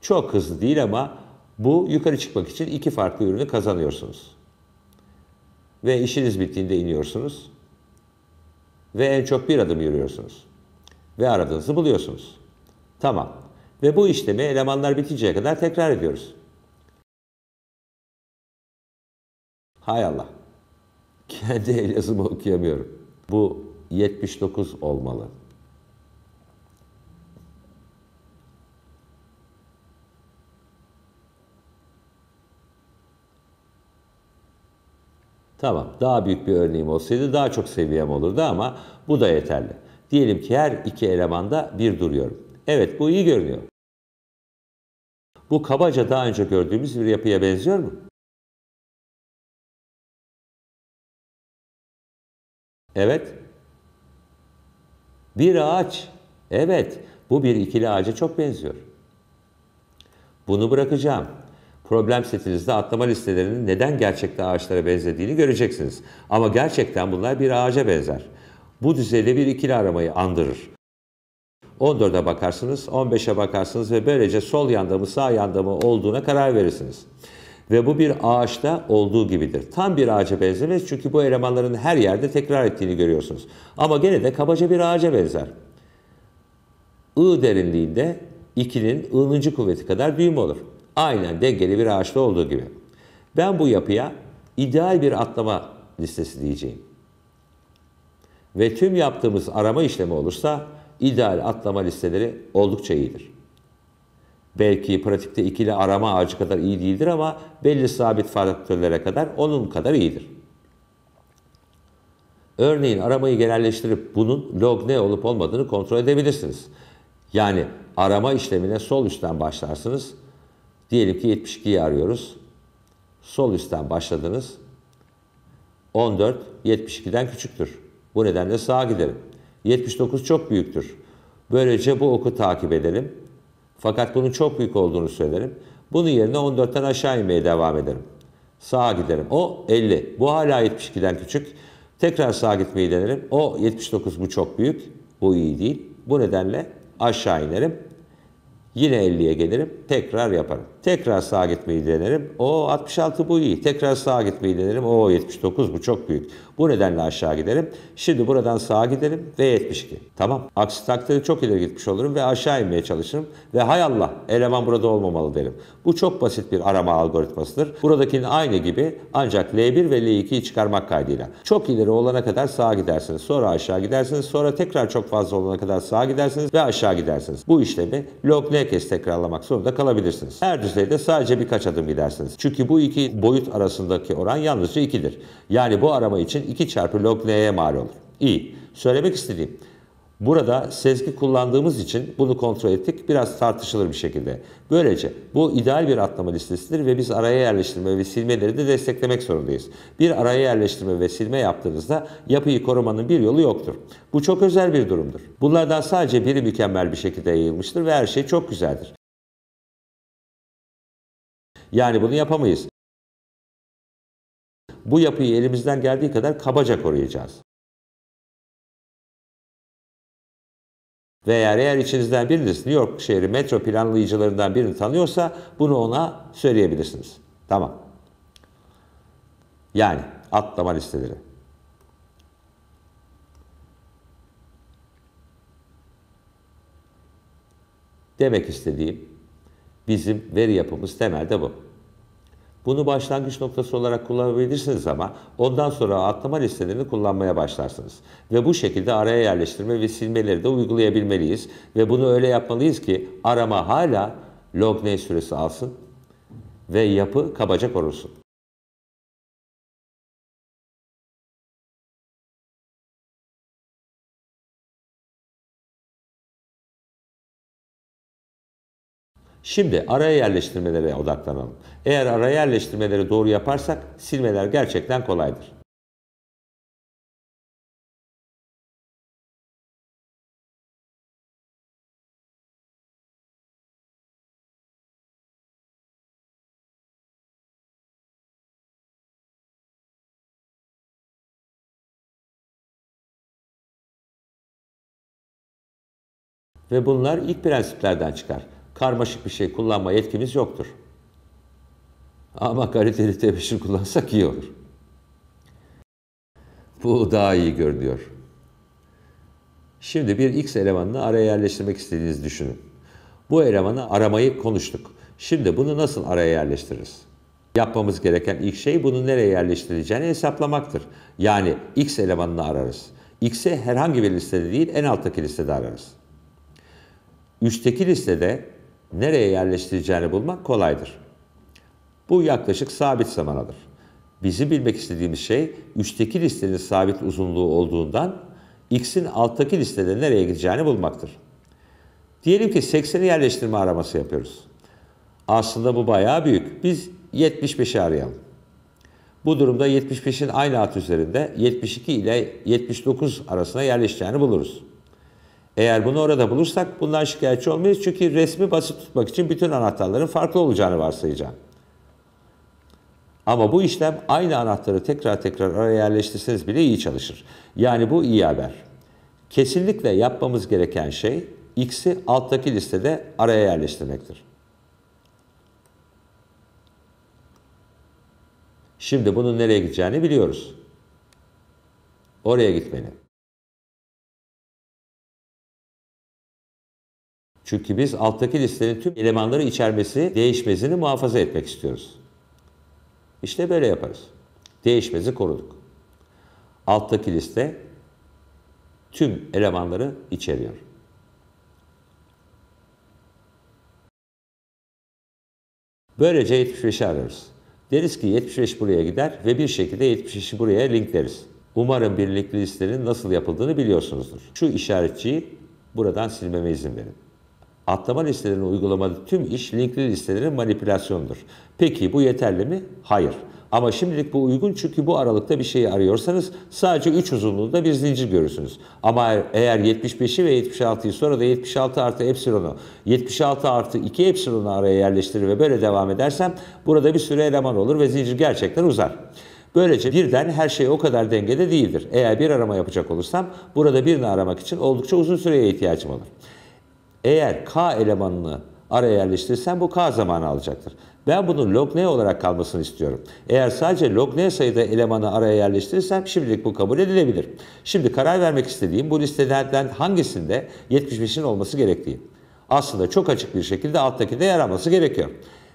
Çok hızlı değil ama bu yukarı çıkmak için iki farklı ürünü kazanıyorsunuz. Ve işiniz bittiğinde iniyorsunuz. Ve en çok bir adım yürüyorsunuz. Ve aradığınızı buluyorsunuz. Tamam. Ve bu işlemi elemanlar bitinceye kadar tekrar ediyoruz. Hay Allah. Kendi el yazımı okuyamıyorum. Bu 79 olmalı. Tamam daha büyük bir örneğim olsaydı daha çok seviyem olurdu ama bu da yeterli. Diyelim ki her iki elemanda bir duruyorum. Evet bu iyi görünüyor. Bu kabaca daha önce gördüğümüz bir yapıya benziyor mu? Evet. Bir ağaç. Evet. Bu bir ikili ağaca çok benziyor. Bunu bırakacağım problem setinizde atlama listelerinin neden gerçekten ağaçlara benzediğini göreceksiniz. Ama gerçekten bunlar bir ağaca benzer. Bu düzeyde bir ikili aramayı andırır. 14'e bakarsınız, 15'e bakarsınız ve böylece sol yanda mı sağ yanda mı olduğuna karar verirsiniz. Ve bu bir ağaçta olduğu gibidir. Tam bir ağaca benzemez çünkü bu elemanların her yerde tekrar ettiğini görüyorsunuz. Ama gene de kabaca bir ağaca benzer. I derinliğinde 2'nin I'nıncı kuvveti kadar düğüm olur. Aynen dengeli bir ağaçta olduğu gibi. Ben bu yapıya ideal bir atlama listesi diyeceğim. Ve tüm yaptığımız arama işlemi olursa ideal atlama listeleri oldukça iyidir. Belki pratikte ikili arama ağacı kadar iyi değildir ama belli sabit faktörlere kadar onun kadar iyidir. Örneğin aramayı genelleştirip bunun log ne olup olmadığını kontrol edebilirsiniz. Yani arama işlemine sol üstten başlarsınız Diyelim ki 72'yi arıyoruz. Sol üstten başladınız. 14 72'den küçüktür. Bu nedenle sağa gidelim. 79 çok büyüktür. Böylece bu oku takip edelim. Fakat bunun çok büyük olduğunu söylerim. Bunun yerine 14'ten aşağı inmeye devam ederim. Sağa giderim. O 50. Bu hala 72'den küçük. Tekrar sağa gitmeyi denelim. O 79 bu çok büyük. Bu iyi değil. Bu nedenle aşağı inerim. Yine 50'ye gelirim. Tekrar yaparım. Tekrar sağa gitmeyi denerim. O 66 bu iyi. Tekrar sağa gitmeyi denerim. O 79 bu çok büyük. Bu nedenle aşağı giderim. Şimdi buradan sağa giderim ve 72. Tamam. Aksi takdirde çok ileri gitmiş olurum ve aşağı inmeye çalışırım. Ve hay Allah eleman burada olmamalı derim. Bu çok basit bir arama algoritmasıdır. Buradakinin aynı gibi ancak L1 ve L2'yi çıkarmak kaydıyla. Çok ileri olana kadar sağa gidersiniz. Sonra aşağı gidersiniz. Sonra tekrar çok fazla olana kadar sağa gidersiniz ve aşağı gidersiniz. Bu işlemi log n kez tekrarlamak zorunda kalabilirsiniz. Her düzey verseydi sadece birkaç adım gidersiniz. Çünkü bu iki boyut arasındaki oran yalnızca ikidir. Yani bu arama için 2 çarpı log n'ye mal olur. İyi. Söylemek istediğim Burada sezgi kullandığımız için bunu kontrol ettik. Biraz tartışılır bir şekilde. Böylece bu ideal bir atlama listesidir ve biz araya yerleştirme ve silmeleri de desteklemek zorundayız. Bir araya yerleştirme ve silme yaptığınızda yapıyı korumanın bir yolu yoktur. Bu çok özel bir durumdur. Bunlardan sadece biri mükemmel bir şekilde yayılmıştır ve her şey çok güzeldir. Yani bunu yapamayız. Bu yapıyı elimizden geldiği kadar kabaca koruyacağız. Ve eğer, eğer içinizden biriniz New York şehri metro planlayıcılarından birini tanıyorsa bunu ona söyleyebilirsiniz. Tamam. Yani atlama listeleri. Demek istediğim Bizim veri yapımız temelde bu. Bunu başlangıç noktası olarak kullanabilirsiniz ama ondan sonra atlama listelerini kullanmaya başlarsınız. Ve bu şekilde araya yerleştirme ve silmeleri de uygulayabilmeliyiz. Ve bunu öyle yapmalıyız ki arama hala log ne süresi alsın ve yapı kabaca korunsun. Şimdi araya yerleştirmelere odaklanalım. Eğer araya yerleştirmeleri doğru yaparsak silmeler gerçekten kolaydır. Ve bunlar ilk prensiplerden çıkar karmaşık bir şey kullanma yetkimiz yoktur. Ama kaliteli tebeşir kullansak iyi olur. Bu daha iyi görünüyor. Şimdi bir X elemanını araya yerleştirmek istediğinizi düşünün. Bu elemanı aramayı konuştuk. Şimdi bunu nasıl araya yerleştiririz? Yapmamız gereken ilk şey bunu nereye yerleştireceğini hesaplamaktır. Yani X elemanını ararız. X'i herhangi bir listede değil en alttaki listede ararız. Üstteki listede nereye yerleştireceğini bulmak kolaydır. Bu yaklaşık sabit zaman alır. Bizi bilmek istediğimiz şey üstteki listenin sabit uzunluğu olduğundan x'in alttaki listede nereye gideceğini bulmaktır. Diyelim ki 80'i yerleştirme araması yapıyoruz. Aslında bu bayağı büyük. Biz 75'i arayalım. Bu durumda 75'in aynı at üzerinde 72 ile 79 arasına yerleşeceğini buluruz. Eğer bunu orada bulursak bundan şikayetçi olmayız. Çünkü resmi basit tutmak için bütün anahtarların farklı olacağını varsayacağım. Ama bu işlem aynı anahtarı tekrar tekrar araya yerleştirseniz bile iyi çalışır. Yani bu iyi haber. Kesinlikle yapmamız gereken şey X'i alttaki listede araya yerleştirmektir. Şimdi bunun nereye gideceğini biliyoruz. Oraya gitmeli. Çünkü biz alttaki listenin tüm elemanları içermesi, değişmezini muhafaza etmek istiyoruz. İşte böyle yaparız. Değişmezi koruduk. Alttaki liste tüm elemanları içeriyor. Böylece 75'i ararız. Deriz ki 75 buraya gider ve bir şekilde 75'i buraya linkleriz. Umarım birlikli listenin nasıl yapıldığını biliyorsunuzdur. Şu işaretçiyi buradan silmeme izin verin. Atlama listelerini uygulamadığı tüm iş linkli listelerin manipülasyonudur. Peki bu yeterli mi? Hayır. Ama şimdilik bu uygun çünkü bu aralıkta bir şeyi arıyorsanız sadece 3 uzunluğunda bir zincir görürsünüz. Ama eğer 75'i ve 76'yı sonra da 76 artı epsilonu, 76 artı 2 epsilonu araya yerleştirir ve böyle devam edersem burada bir sürü eleman olur ve zincir gerçekten uzar. Böylece birden her şey o kadar dengede değildir. Eğer bir arama yapacak olursam burada birini aramak için oldukça uzun süreye ihtiyacım olur. Eğer K elemanını araya yerleştirirsen bu K zamanı alacaktır. Ben bunun log n olarak kalmasını istiyorum. Eğer sadece log n sayıda elemanı araya yerleştirirsem şimdilik bu kabul edilebilir. Şimdi karar vermek istediğim bu listelerden hangisinde 75'in olması gerektiği. Aslında çok açık bir şekilde alttakinde yer alması gerekiyor.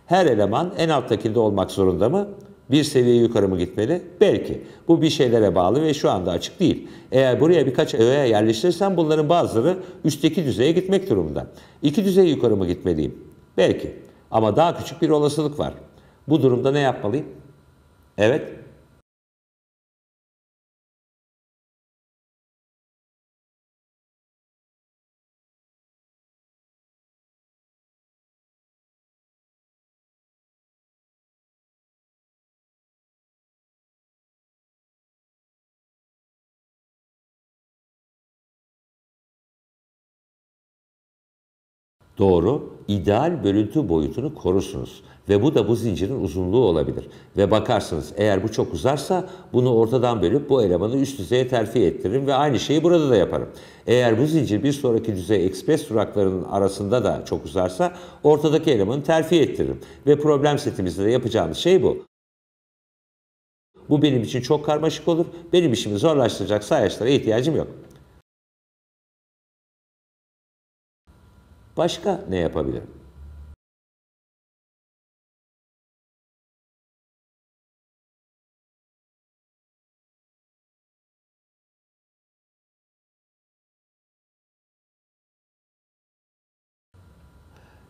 Her eleman en alttakinde olmak zorunda mı? bir seviye yukarı mı gitmeli? Belki. Bu bir şeylere bağlı ve şu anda açık değil. Eğer buraya birkaç öğe yerleştirirsen bunların bazıları üstteki düzeye gitmek durumunda. İki düzey yukarı mı gitmeliyim? Belki. Ama daha küçük bir olasılık var. Bu durumda ne yapmalıyım? Evet, doğru ideal bölüntü boyutunu korursunuz. Ve bu da bu zincirin uzunluğu olabilir. Ve bakarsınız eğer bu çok uzarsa bunu ortadan bölüp bu elemanı üst düzeye terfi ettiririm ve aynı şeyi burada da yaparım. Eğer bu zincir bir sonraki düzey ekspres duraklarının arasında da çok uzarsa ortadaki elemanı terfi ettiririm. Ve problem setimizde de yapacağımız şey bu. Bu benim için çok karmaşık olur. Benim işimi zorlaştıracak sayaçlara ihtiyacım yok. Başka ne yapabilirim?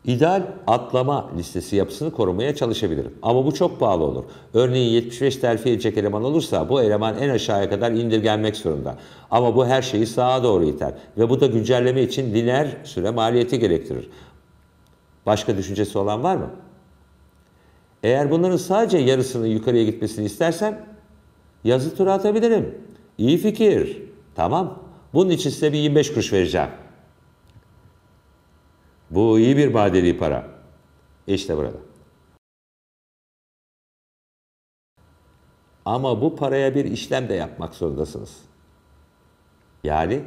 İdeal atlama listesi yapısını korumaya çalışabilirim. Ama bu çok pahalı olur. Örneğin 75 terfi edecek eleman olursa bu eleman en aşağıya kadar indirgenmek zorunda. Ama bu her şeyi sağa doğru iter ve bu da güncelleme için lineer süre maliyeti gerektirir. Başka düşüncesi olan var mı? Eğer bunların sadece yarısının yukarıya gitmesini istersen, yazı tura atabilirim. İyi fikir. Tamam. Bunun için size bir 25 kuruş vereceğim. Bu iyi bir badeli para. İşte burada. Ama bu paraya bir işlem de yapmak zorundasınız. Yani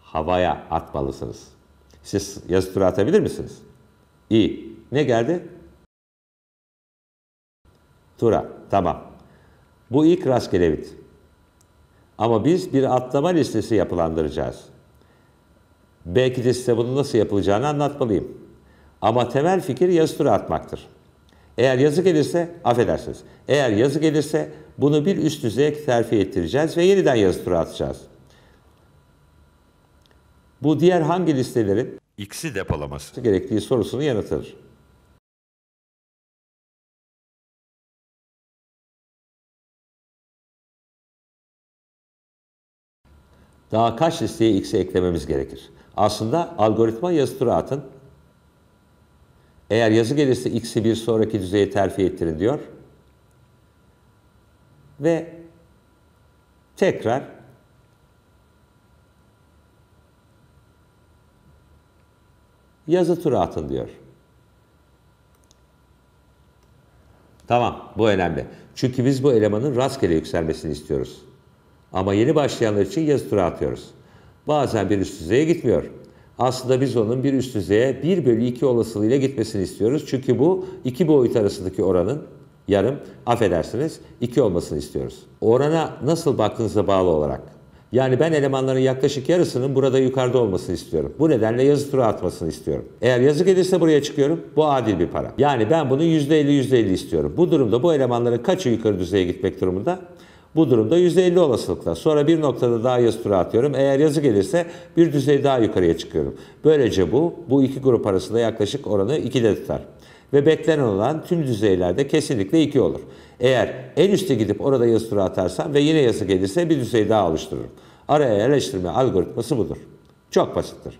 havaya atmalısınız. Siz yazı tura atabilir misiniz? İyi. Ne geldi? Tura. Tamam. Bu ilk rastgele bit. Ama biz bir atlama listesi yapılandıracağız. Belki de size bunu nasıl yapılacağını anlatmalıyım. Ama temel fikir yazı tura atmaktır. Eğer yazık gelirse affedersiniz. Eğer yazı gelirse bunu bir üst düzeye terfi ettireceğiz ve yeniden yazı tura atacağız. Bu diğer hangi listelerin X'i depolaması gerektiği sorusunu yanıtır. Daha kaç listeye X'i eklememiz gerekir? Aslında algoritma yazı tura atın. Eğer yazı gelirse x'i bir sonraki düzeye terfi ettirin diyor. Ve tekrar yazı tura atın diyor. Tamam, bu önemli. Çünkü biz bu elemanın rastgele yükselmesini istiyoruz. Ama yeni başlayanlar için yazı tura atıyoruz. Bazen bir üst düzeye gitmiyor. Aslında biz onun bir üst düzeye 1 bölü 2 olasılığıyla gitmesini istiyoruz. Çünkü bu iki boyut arasındaki oranın yarım, affedersiniz, 2 olmasını istiyoruz. Orana nasıl baktığınıza bağlı olarak. Yani ben elemanların yaklaşık yarısının burada yukarıda olmasını istiyorum. Bu nedenle yazı tura atmasını istiyorum. Eğer yazık edirse buraya çıkıyorum. Bu adil bir para. Yani ben bunu %50 %50 istiyorum. Bu durumda bu elemanların kaçı yukarı düzeye gitmek durumunda? Bu durumda %50 olasılıkla. Sonra bir noktada daha yazı tura atıyorum. Eğer yazı gelirse bir düzey daha yukarıya çıkıyorum. Böylece bu, bu iki grup arasında yaklaşık oranı 2'de tutar. Ve beklenen olan tüm düzeylerde kesinlikle 2 olur. Eğer en üste gidip orada yazı tura atarsam ve yine yazı gelirse bir düzey daha oluştururum. Araya yerleştirme algoritması budur. Çok basittir.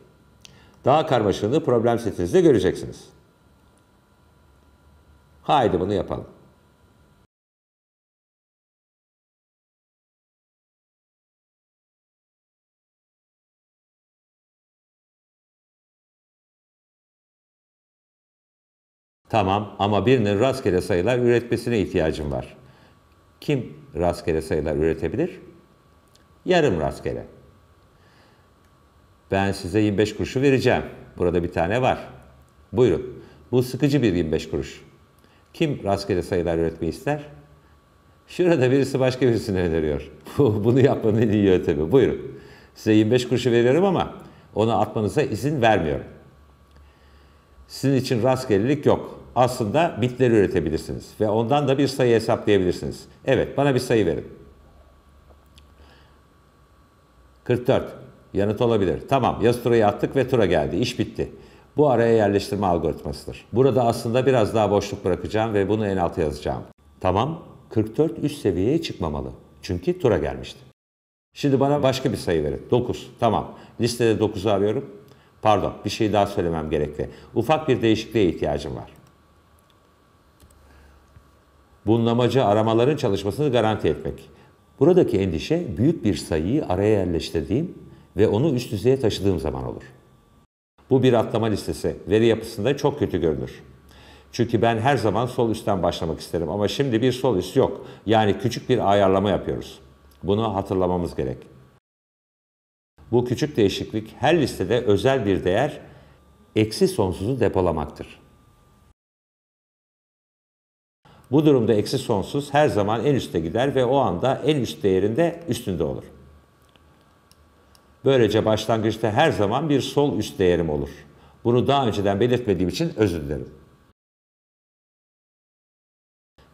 Daha karmaşığını problem setinizde göreceksiniz. Haydi bunu yapalım. Tamam ama birinin rastgele sayılar üretmesine ihtiyacım var. Kim rastgele sayılar üretebilir? Yarım rastgele. Ben size 25 kuruşu vereceğim. Burada bir tane var. Buyurun. Bu sıkıcı bir 25 kuruş. Kim rastgele sayılar üretmeyi ister? Şurada birisi başka birisine öneriyor. Bunu yapmanın en iyi yöntemi. Buyurun. Size 25 kuruşu veriyorum ama onu atmanıza izin vermiyorum. Sizin için rastgelelik yok. Aslında bitleri üretebilirsiniz ve ondan da bir sayı hesaplayabilirsiniz. Evet, bana bir sayı verin. 44. Yanıt olabilir. Tamam, yaz turayı attık ve tura geldi. İş bitti. Bu araya yerleştirme algoritmasıdır. Burada aslında biraz daha boşluk bırakacağım ve bunu en altı yazacağım. Tamam, 44 üst seviyeye çıkmamalı. Çünkü tura gelmişti. Şimdi bana başka bir sayı verin. 9. Tamam. Listede 9'u arıyorum. Pardon bir şey daha söylemem gerekli. Ufak bir değişikliğe ihtiyacım var. Bunun amacı aramaların çalışmasını garanti etmek. Buradaki endişe büyük bir sayıyı araya yerleştirdiğim ve onu üst düzeye taşıdığım zaman olur. Bu bir atlama listesi. Veri yapısında çok kötü görünür. Çünkü ben her zaman sol üstten başlamak isterim ama şimdi bir sol üst yok. Yani küçük bir ayarlama yapıyoruz. Bunu hatırlamamız gerek. Bu küçük değişiklik her listede özel bir değer eksi sonsuzu depolamaktır. Bu durumda eksi sonsuz her zaman en üste gider ve o anda en üst değerinde üstünde olur. Böylece başlangıçta her zaman bir sol üst değerim olur. Bunu daha önceden belirtmediğim için özür dilerim.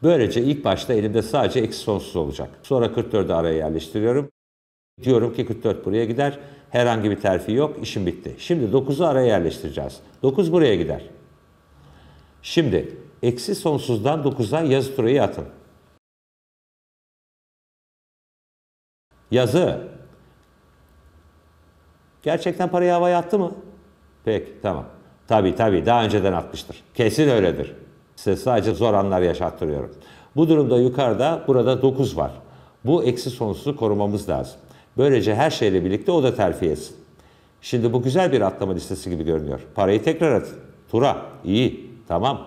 Böylece ilk başta elimde sadece eksi sonsuz olacak. Sonra 44'ü araya yerleştiriyorum. Diyorum ki 44 buraya gider. Herhangi bir terfi yok. işim bitti. Şimdi 9'u araya yerleştireceğiz. 9 buraya gider. Şimdi eksi sonsuzdan 9'a yazı turayı atın. Yazı. Gerçekten parayı havaya attı mı? Peki tamam. Tabii tabii daha önceden atmıştır. Kesin öyledir. Size sadece zor anlar yaşattırıyorum. Bu durumda yukarıda burada 9 var. Bu eksi sonsuzu korumamız lazım. Böylece her şeyle birlikte o da terfi etsin. Şimdi bu güzel bir atlama listesi gibi görünüyor. Parayı tekrar at, Tura, iyi, tamam.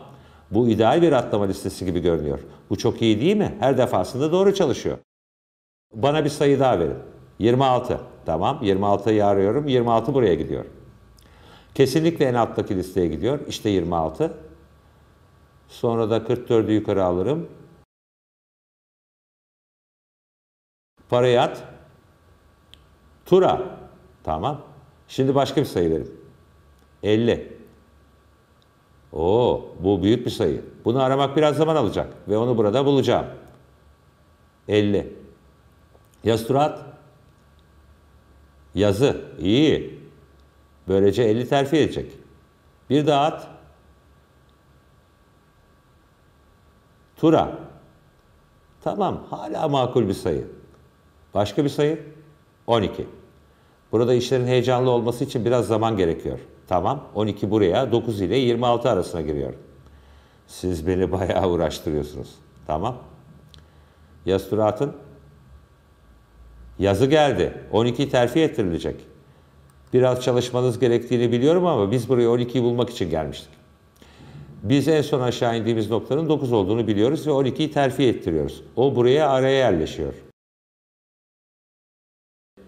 Bu ideal bir atlama listesi gibi görünüyor. Bu çok iyi değil mi? Her defasında doğru çalışıyor. Bana bir sayı daha verin. 26. Tamam, 26'yı arıyorum. 26 buraya gidiyor. Kesinlikle en alttaki listeye gidiyor. İşte 26. Sonra da 44'ü yukarı alırım. Parayı at. Tura. Tamam. Şimdi başka bir sayı verin. 50. Oo, bu büyük bir sayı. Bunu aramak biraz zaman alacak ve onu burada bulacağım. 50. Yaz Yazı. İyi. Böylece 50 terfi edecek. Bir daha at. Tura. Tamam hala makul bir sayı. Başka bir sayı? 12. Burada işlerin heyecanlı olması için biraz zaman gerekiyor. Tamam 12 buraya 9 ile 26 arasına giriyor. Siz beni bayağı uğraştırıyorsunuz. Tamam. Yasturat'ın yazı geldi. 12 terfi ettirilecek. Biraz çalışmanız gerektiğini biliyorum ama biz buraya 12'yi bulmak için gelmiştik. Biz en son aşağı indiğimiz noktanın 9 olduğunu biliyoruz ve 12'yi terfi ettiriyoruz. O buraya araya yerleşiyor.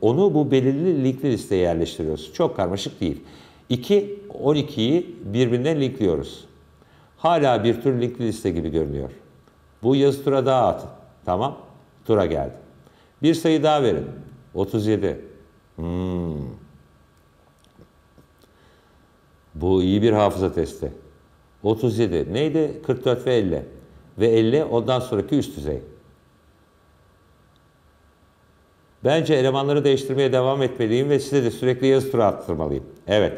Onu bu belirli linkli listeye yerleştiriyoruz. Çok karmaşık değil. 2, 12'yi birbirine linkliyoruz. Hala bir tür linkli liste gibi görünüyor. Bu yazı tura daha atın. Tamam, tura geldi. Bir sayı daha verin. 37. Hmm. Bu iyi bir hafıza testi. 37 neydi? 44 ve 50. Ve 50 ondan sonraki üst düzey. Bence elemanları değiştirmeye devam etmeliyim ve size de sürekli yazı tura attırmalıyım. Evet.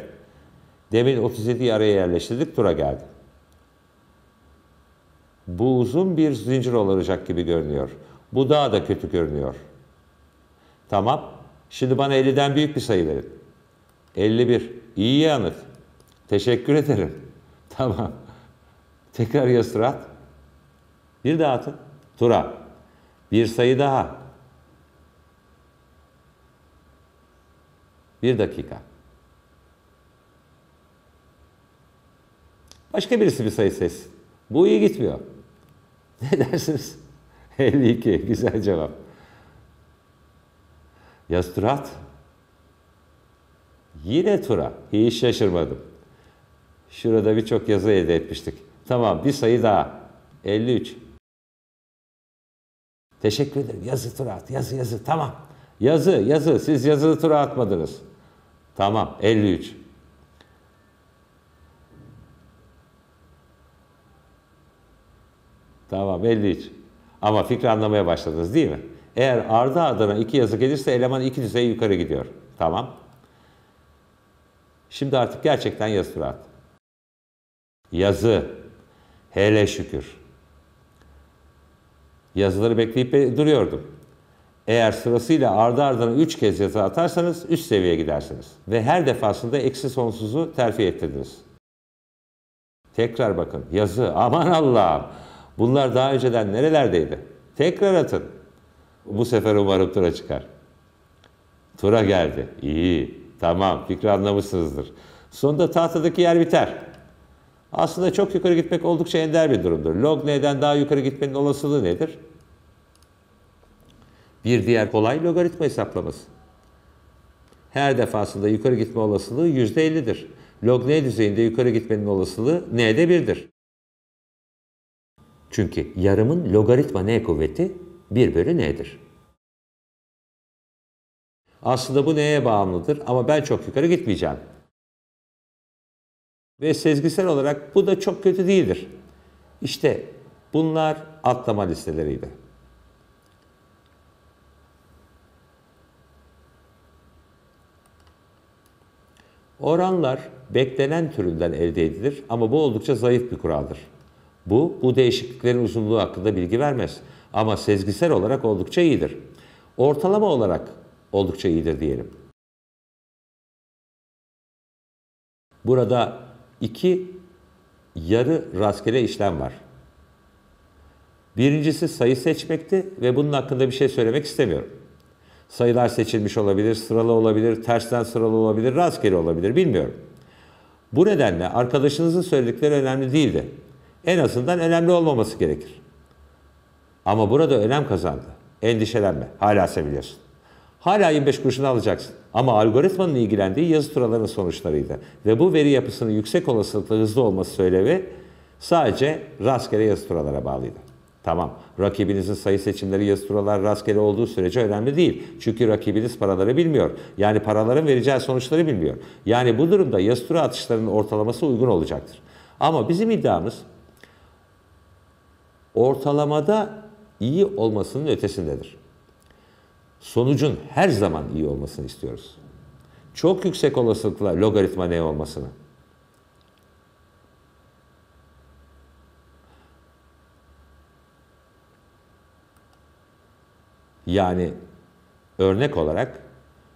Demin 37'yi araya yerleştirdik, tura geldi. Bu uzun bir zincir olacak gibi görünüyor. Bu daha da kötü görünüyor. Tamam. Şimdi bana 50'den büyük bir sayı verin. 51. İyi yanıt. Teşekkür ederim. Tamam. Tekrar ya sırat. Bir daha atın. Tura. Bir sayı daha. Bir dakika. Başka birisi bir sayı seçsin. Bu iyi gitmiyor. Ne dersiniz? 52. Güzel cevap. Yaz tur Yine tura. Hiç şaşırmadım. Şurada birçok yazı elde etmiştik. Tamam bir sayı daha. 53. Teşekkür ederim. Yazı tura Yazı yazı. Tamam. Yazı, yazı. Siz yazılı tura atmadınız. Tamam, 53. Tamam, 53. Ama fikri anlamaya başladınız değil mi? Eğer ardı ardına iki yazı gelirse eleman iki düzey yukarı gidiyor. Tamam. Şimdi artık gerçekten yazı tura at. Yazı. Hele şükür. Yazıları bekleyip duruyordum. Eğer sırasıyla ardı ardına 3 kez ceza atarsanız üst seviyeye gidersiniz. Ve her defasında eksi sonsuzu terfi ettirdiniz. Tekrar bakın yazı aman Allah'ım bunlar daha önceden nerelerdeydi? Tekrar atın. Bu sefer umarım tura çıkar. Tura geldi. İyi tamam fikri anlamışsınızdır. Sonunda tahtadaki yer biter. Aslında çok yukarı gitmek oldukça ender bir durumdur. Log neden daha yukarı gitmenin olasılığı nedir? Bir diğer kolay logaritma hesaplaması. Her defasında yukarı gitme olasılığı %50'dir. Log n düzeyinde yukarı gitmenin olasılığı n'de 1'dir. Çünkü yarımın logaritma n kuvveti 1 bölü n'dir. Aslında bu n'ye bağımlıdır ama ben çok yukarı gitmeyeceğim. Ve sezgisel olarak bu da çok kötü değildir. İşte bunlar atlama listeleriydi. Oranlar beklenen türünden elde edilir ama bu oldukça zayıf bir kuraldır. Bu, bu değişikliklerin uzunluğu hakkında bilgi vermez ama sezgisel olarak oldukça iyidir. Ortalama olarak oldukça iyidir diyelim. Burada iki yarı rastgele işlem var. Birincisi sayı seçmekti ve bunun hakkında bir şey söylemek istemiyorum. Sayılar seçilmiş olabilir, sıralı olabilir, tersten sıralı olabilir, rastgele olabilir bilmiyorum. Bu nedenle arkadaşınızın söyledikleri önemli değildi. En azından önemli olmaması gerekir. Ama burada önem kazandı. Endişelenme. Hala seviyorsun. Hala 25 kuruşunu alacaksın. Ama algoritmanın ilgilendiği yazı turalarının sonuçlarıydı. Ve bu veri yapısının yüksek olasılıkla hızlı olması söylevi sadece rastgele yazı turalara bağlıydı. Tamam. Rakibinizin sayı seçimleri yasturalar rastgele olduğu sürece önemli değil. Çünkü rakibiniz paraları bilmiyor. Yani paraların vereceği sonuçları bilmiyor. Yani bu durumda yazı atışlarının ortalaması uygun olacaktır. Ama bizim iddiamız ortalamada iyi olmasının ötesindedir. Sonucun her zaman iyi olmasını istiyoruz. Çok yüksek olasılıkla logaritma ne olmasını. Yani örnek olarak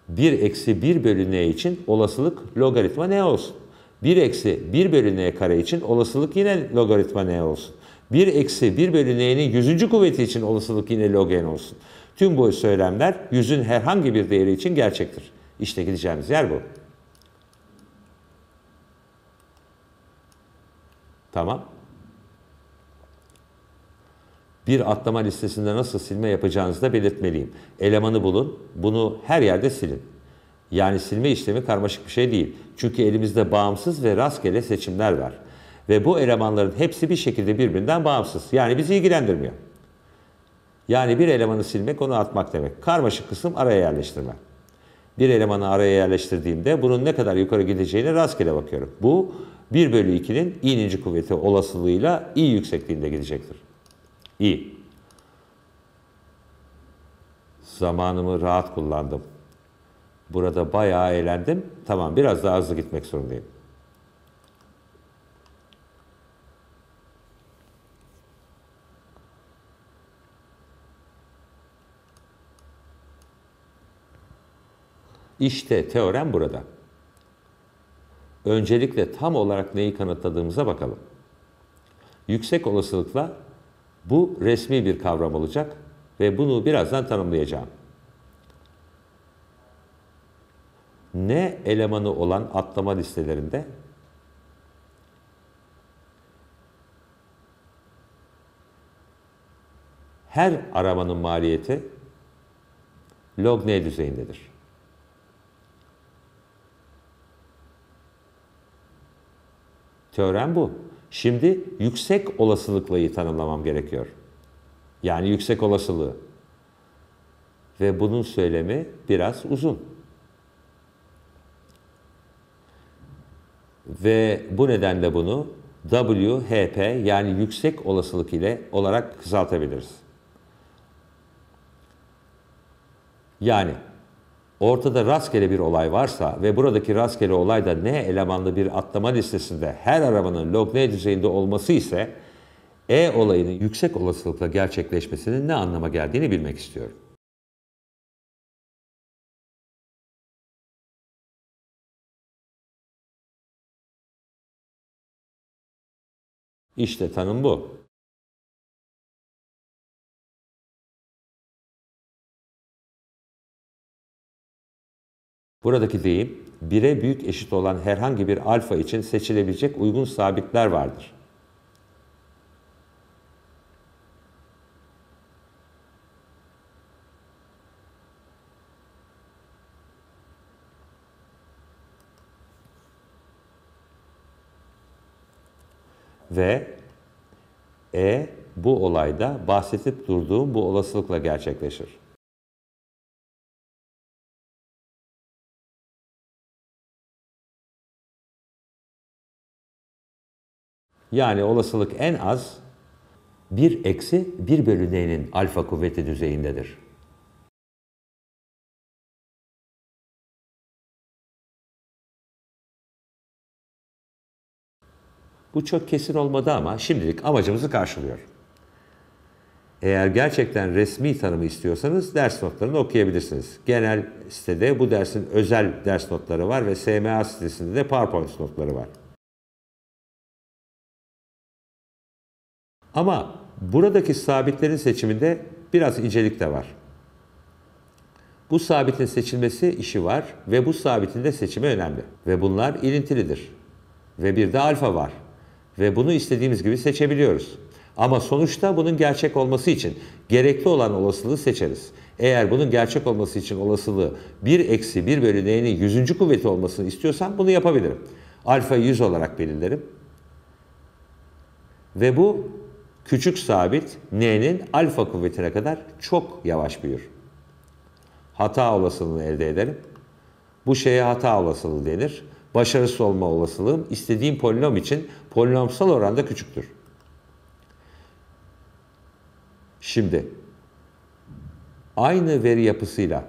1 eksi 1 bölü n için olasılık logaritma n olsun. 1 eksi 1 bölü n kare için olasılık yine logaritma n olsun. 1 eksi 1 bölü n'nin 100. kuvveti için olasılık yine log n olsun. Tüm bu söylemler yüzün herhangi bir değeri için gerçektir. İşte gideceğimiz yer bu. Tamam bir atlama listesinde nasıl silme yapacağınızı da belirtmeliyim. Elemanı bulun, bunu her yerde silin. Yani silme işlemi karmaşık bir şey değil. Çünkü elimizde bağımsız ve rastgele seçimler var. Ve bu elemanların hepsi bir şekilde birbirinden bağımsız. Yani bizi ilgilendirmiyor. Yani bir elemanı silmek onu atmak demek. Karmaşık kısım araya yerleştirme. Bir elemanı araya yerleştirdiğimde bunun ne kadar yukarı gideceğine rastgele bakıyorum. Bu 1 bölü 2'nin i kuvveti olasılığıyla iyi yüksekliğinde gidecektir. İyi. Zamanımı rahat kullandım. Burada bayağı eğlendim. Tamam biraz daha hızlı gitmek zorundayım. İşte teorem burada. Öncelikle tam olarak neyi kanıtladığımıza bakalım. Yüksek olasılıkla bu resmi bir kavram olacak ve bunu birazdan tanımlayacağım. Ne elemanı olan atlama listelerinde her aramanın maliyeti log n düzeyindedir. Teorem bu. Şimdi yüksek olasılıklıyı tanımlamam gerekiyor. Yani yüksek olasılığı. Ve bunun söylemi biraz uzun. Ve bu nedenle bunu WHP yani yüksek olasılık ile olarak kısaltabiliriz. Yani ortada rastgele bir olay varsa ve buradaki rastgele olay da ne elemanlı bir atlama listesinde her arabanın log ne düzeyinde olması ise E olayının yüksek olasılıkla gerçekleşmesinin ne anlama geldiğini bilmek istiyorum. İşte tanım bu. Buradaki deyim, bire büyük eşit olan herhangi bir alfa için seçilebilecek uygun sabitler vardır. Ve E bu olayda bahsetip durduğum bu olasılıkla gerçekleşir. Yani olasılık en az 1 eksi 1 bölü n'nin alfa kuvveti düzeyindedir. Bu çok kesin olmadı ama şimdilik amacımızı karşılıyor. Eğer gerçekten resmi tanımı istiyorsanız ders notlarını okuyabilirsiniz. Genel sitede bu dersin özel ders notları var ve SMA sitesinde de PowerPoint notları var. Ama buradaki sabitlerin seçiminde biraz incelik de var. Bu sabitin seçilmesi işi var ve bu sabitin de seçimi önemli. Ve bunlar ilintilidir. Ve bir de alfa var. Ve bunu istediğimiz gibi seçebiliyoruz. Ama sonuçta bunun gerçek olması için gerekli olan olasılığı seçeriz. Eğer bunun gerçek olması için olasılığı 1 eksi 1 bölü n'nin 100. kuvveti olmasını istiyorsan bunu yapabilirim. Alfa 100 olarak belirlerim. Ve bu Küçük sabit n'nin alfa kuvvetine kadar çok yavaş büyür. Hata olasılığını elde ederim. Bu şeye hata olasılığı denir. Başarısız olma olasılığım istediğim polinom için polinomsal oranda küçüktür. Şimdi aynı veri yapısıyla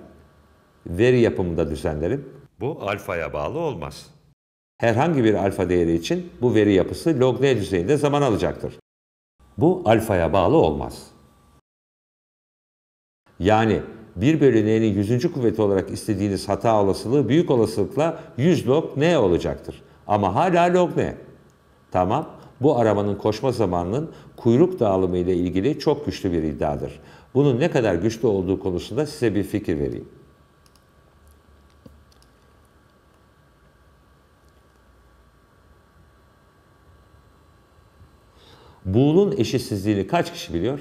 veri yapımında düzenlerim. Bu alfaya bağlı olmaz. Herhangi bir alfa değeri için bu veri yapısı log n düzeyinde zaman alacaktır. Bu alfaya bağlı olmaz. Yani 1 bölü n'nin 100. kuvveti olarak istediğiniz hata olasılığı büyük olasılıkla 100 log n olacaktır. Ama hala log n. Tamam, bu arabanın koşma zamanının kuyruk dağılımı ile ilgili çok güçlü bir iddiadır. Bunun ne kadar güçlü olduğu konusunda size bir fikir vereyim. Buğulun eşitsizliğini kaç kişi biliyor?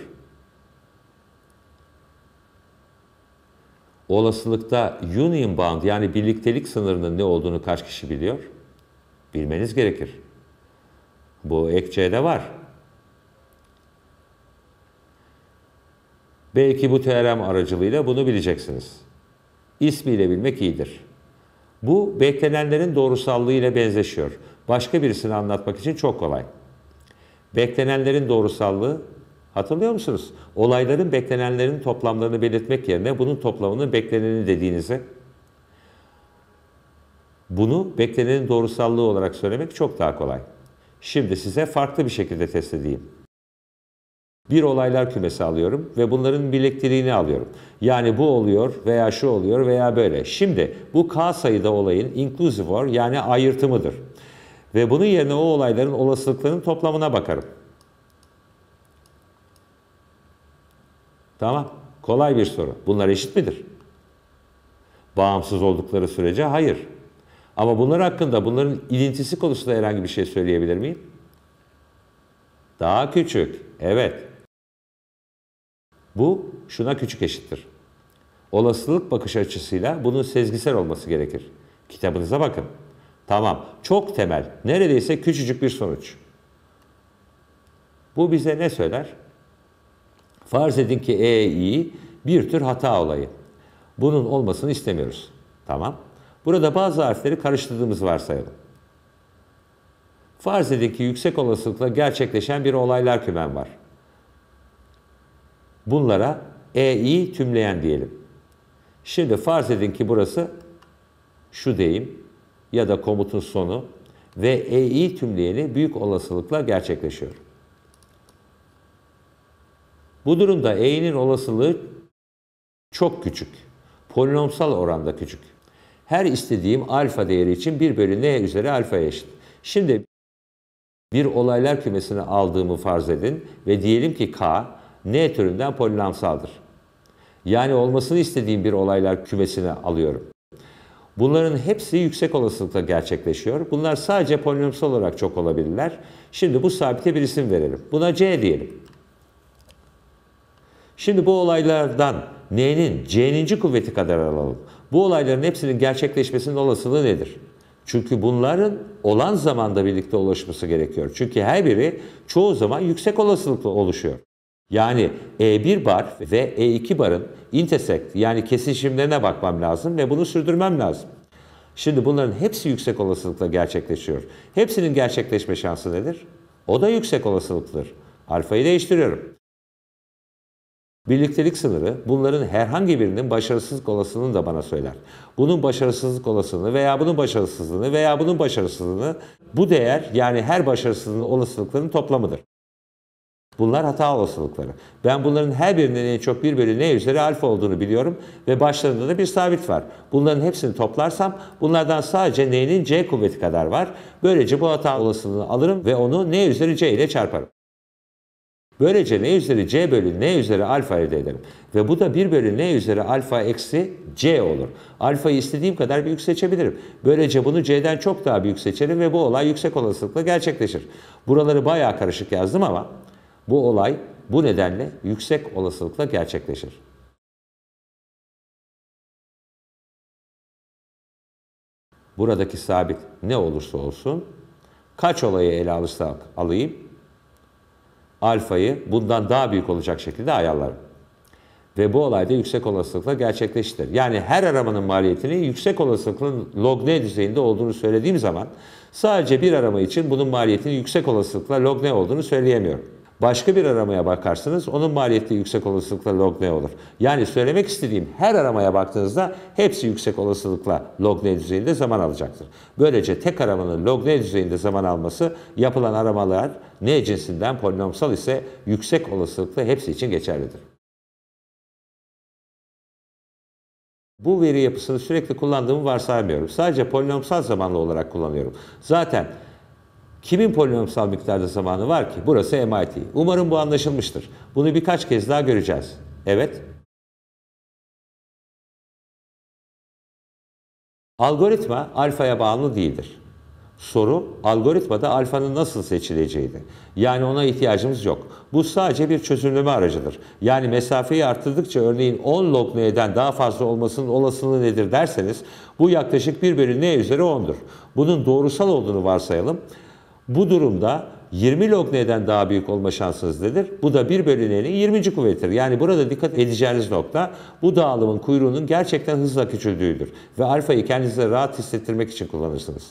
Olasılıkta union bound yani birliktelik sınırının ne olduğunu kaç kişi biliyor? Bilmeniz gerekir. Bu ekçede var. Belki bu teorem aracılığıyla bunu bileceksiniz. İsmiyle bilmek iyidir. Bu beklenenlerin doğrusallığı ile benzeşiyor. Başka birisini anlatmak için çok kolay. Beklenenlerin doğrusallığı hatırlıyor musunuz? Olayların beklenenlerin toplamlarını belirtmek yerine bunun toplamının bekleneni dediğinize bunu beklenenin doğrusallığı olarak söylemek çok daha kolay. Şimdi size farklı bir şekilde test edeyim. Bir olaylar kümesi alıyorum ve bunların birlikteliğini alıyorum. Yani bu oluyor veya şu oluyor veya böyle. Şimdi bu k sayıda olayın inclusive or yani ayrımıdır. Ve bunun yerine o olayların olasılıklarının toplamına bakarım. Tamam. Kolay bir soru. Bunlar eşit midir? Bağımsız oldukları sürece hayır. Ama bunlar hakkında bunların ilintisi konusunda herhangi bir şey söyleyebilir miyim? Daha küçük. Evet. Bu şuna küçük eşittir. Olasılık bakış açısıyla bunun sezgisel olması gerekir. Kitabınıza bakın. Tamam. Çok temel. Neredeyse küçücük bir sonuç. Bu bize ne söyler? Farz edin ki E, bir tür hata olayı. Bunun olmasını istemiyoruz. Tamam. Burada bazı harfleri karıştırdığımızı varsayalım. Farz edin ki yüksek olasılıkla gerçekleşen bir olaylar kümen var. Bunlara EI tümleyen diyelim. Şimdi farz edin ki burası şu deyim ya da komutun sonu ve EI tümleyeni büyük olasılıkla gerçekleşiyor. Bu durumda E'nin olasılığı çok küçük. Polinomsal oranda küçük. Her istediğim alfa değeri için 1 bölü n üzeri alfaya eşit. Şimdi bir olaylar kümesini aldığımı farz edin ve diyelim ki k n türünden polinomsaldır. Yani olmasını istediğim bir olaylar kümesini alıyorum. Bunların hepsi yüksek olasılıkla gerçekleşiyor. Bunlar sadece polinomsal olarak çok olabilirler. Şimdi bu sabite bir isim verelim. Buna C diyelim. Şimdi bu olaylardan n'nin c'ninci kuvveti kadar alalım. Bu olayların hepsinin gerçekleşmesinin olasılığı nedir? Çünkü bunların olan zamanda birlikte oluşması gerekiyor. Çünkü her biri çoğu zaman yüksek olasılıkla oluşuyor. Yani E1 bar ve E2 barın intersect yani kesişimlerine bakmam lazım ve bunu sürdürmem lazım. Şimdi bunların hepsi yüksek olasılıkla gerçekleşiyor. Hepsinin gerçekleşme şansı nedir? O da yüksek olasılıktır. Alfayı değiştiriyorum. Birliktelik sınırı bunların herhangi birinin başarısızlık olasılığını da bana söyler. Bunun başarısızlık olasılığını veya bunun başarısızlığını veya bunun başarısızlığını bu değer yani her başarısızlığın olasılıklarının toplamıdır. Bunlar hata olasılıkları. Ben bunların her birinin en çok 1 bölü ne üzeri alfa olduğunu biliyorum ve başlarında da bir sabit var. Bunların hepsini toplarsam bunlardan sadece n'nin c kuvveti kadar var. Böylece bu hata olasılığını alırım ve onu n üzeri c ile çarparım. Böylece n üzeri c bölü n üzeri alfa elde ederim. Ve bu da 1 bölü n üzeri alfa eksi c olur. Alfayı istediğim kadar büyük seçebilirim. Böylece bunu c'den çok daha büyük seçerim ve bu olay yüksek olasılıkla gerçekleşir. Buraları bayağı karışık yazdım ama bu olay bu nedenle yüksek olasılıkla gerçekleşir. Buradaki sabit ne olursa olsun, kaç olayı ele alırsak alayım, alfayı bundan daha büyük olacak şekilde ayarlarım. Ve bu olayda yüksek olasılıkla gerçekleştir. Yani her aramanın maliyetini yüksek olasılıkla log n düzeyinde olduğunu söylediğim zaman sadece bir arama için bunun maliyetinin yüksek olasılıkla log n olduğunu söyleyemiyorum. Başka bir aramaya bakarsınız, onun maliyeti yüksek olasılıkla log n olur? Yani söylemek istediğim her aramaya baktığınızda hepsi yüksek olasılıkla log n düzeyinde zaman alacaktır. Böylece tek aramanın log n düzeyinde zaman alması yapılan aramalar ne cinsinden polinomsal ise yüksek olasılıkla hepsi için geçerlidir. Bu veri yapısını sürekli kullandığımı varsaymıyorum. Sadece polinomsal zamanlı olarak kullanıyorum. Zaten Kimin polinomsal miktarda zamanı var ki? Burası MIT. Umarım bu anlaşılmıştır. Bunu birkaç kez daha göreceğiz. Evet. Algoritma alfaya bağlı değildir. Soru algoritmada alfanın nasıl seçileceğiydi. Yani ona ihtiyacımız yok. Bu sadece bir çözümleme aracıdır. Yani mesafeyi arttırdıkça örneğin 10 log n'den daha fazla olmasının olasılığı nedir derseniz bu yaklaşık 1 bölü n üzeri 10'dur. Bunun doğrusal olduğunu varsayalım. Bu durumda 20 log neden daha büyük olma şansınız nedir? Bu da 1 bölü 20. kuvvetidir. Yani burada dikkat edeceğiniz nokta bu dağılımın kuyruğunun gerçekten hızla küçüldüğüdür. Ve alfayı kendinize rahat hissettirmek için kullanırsınız.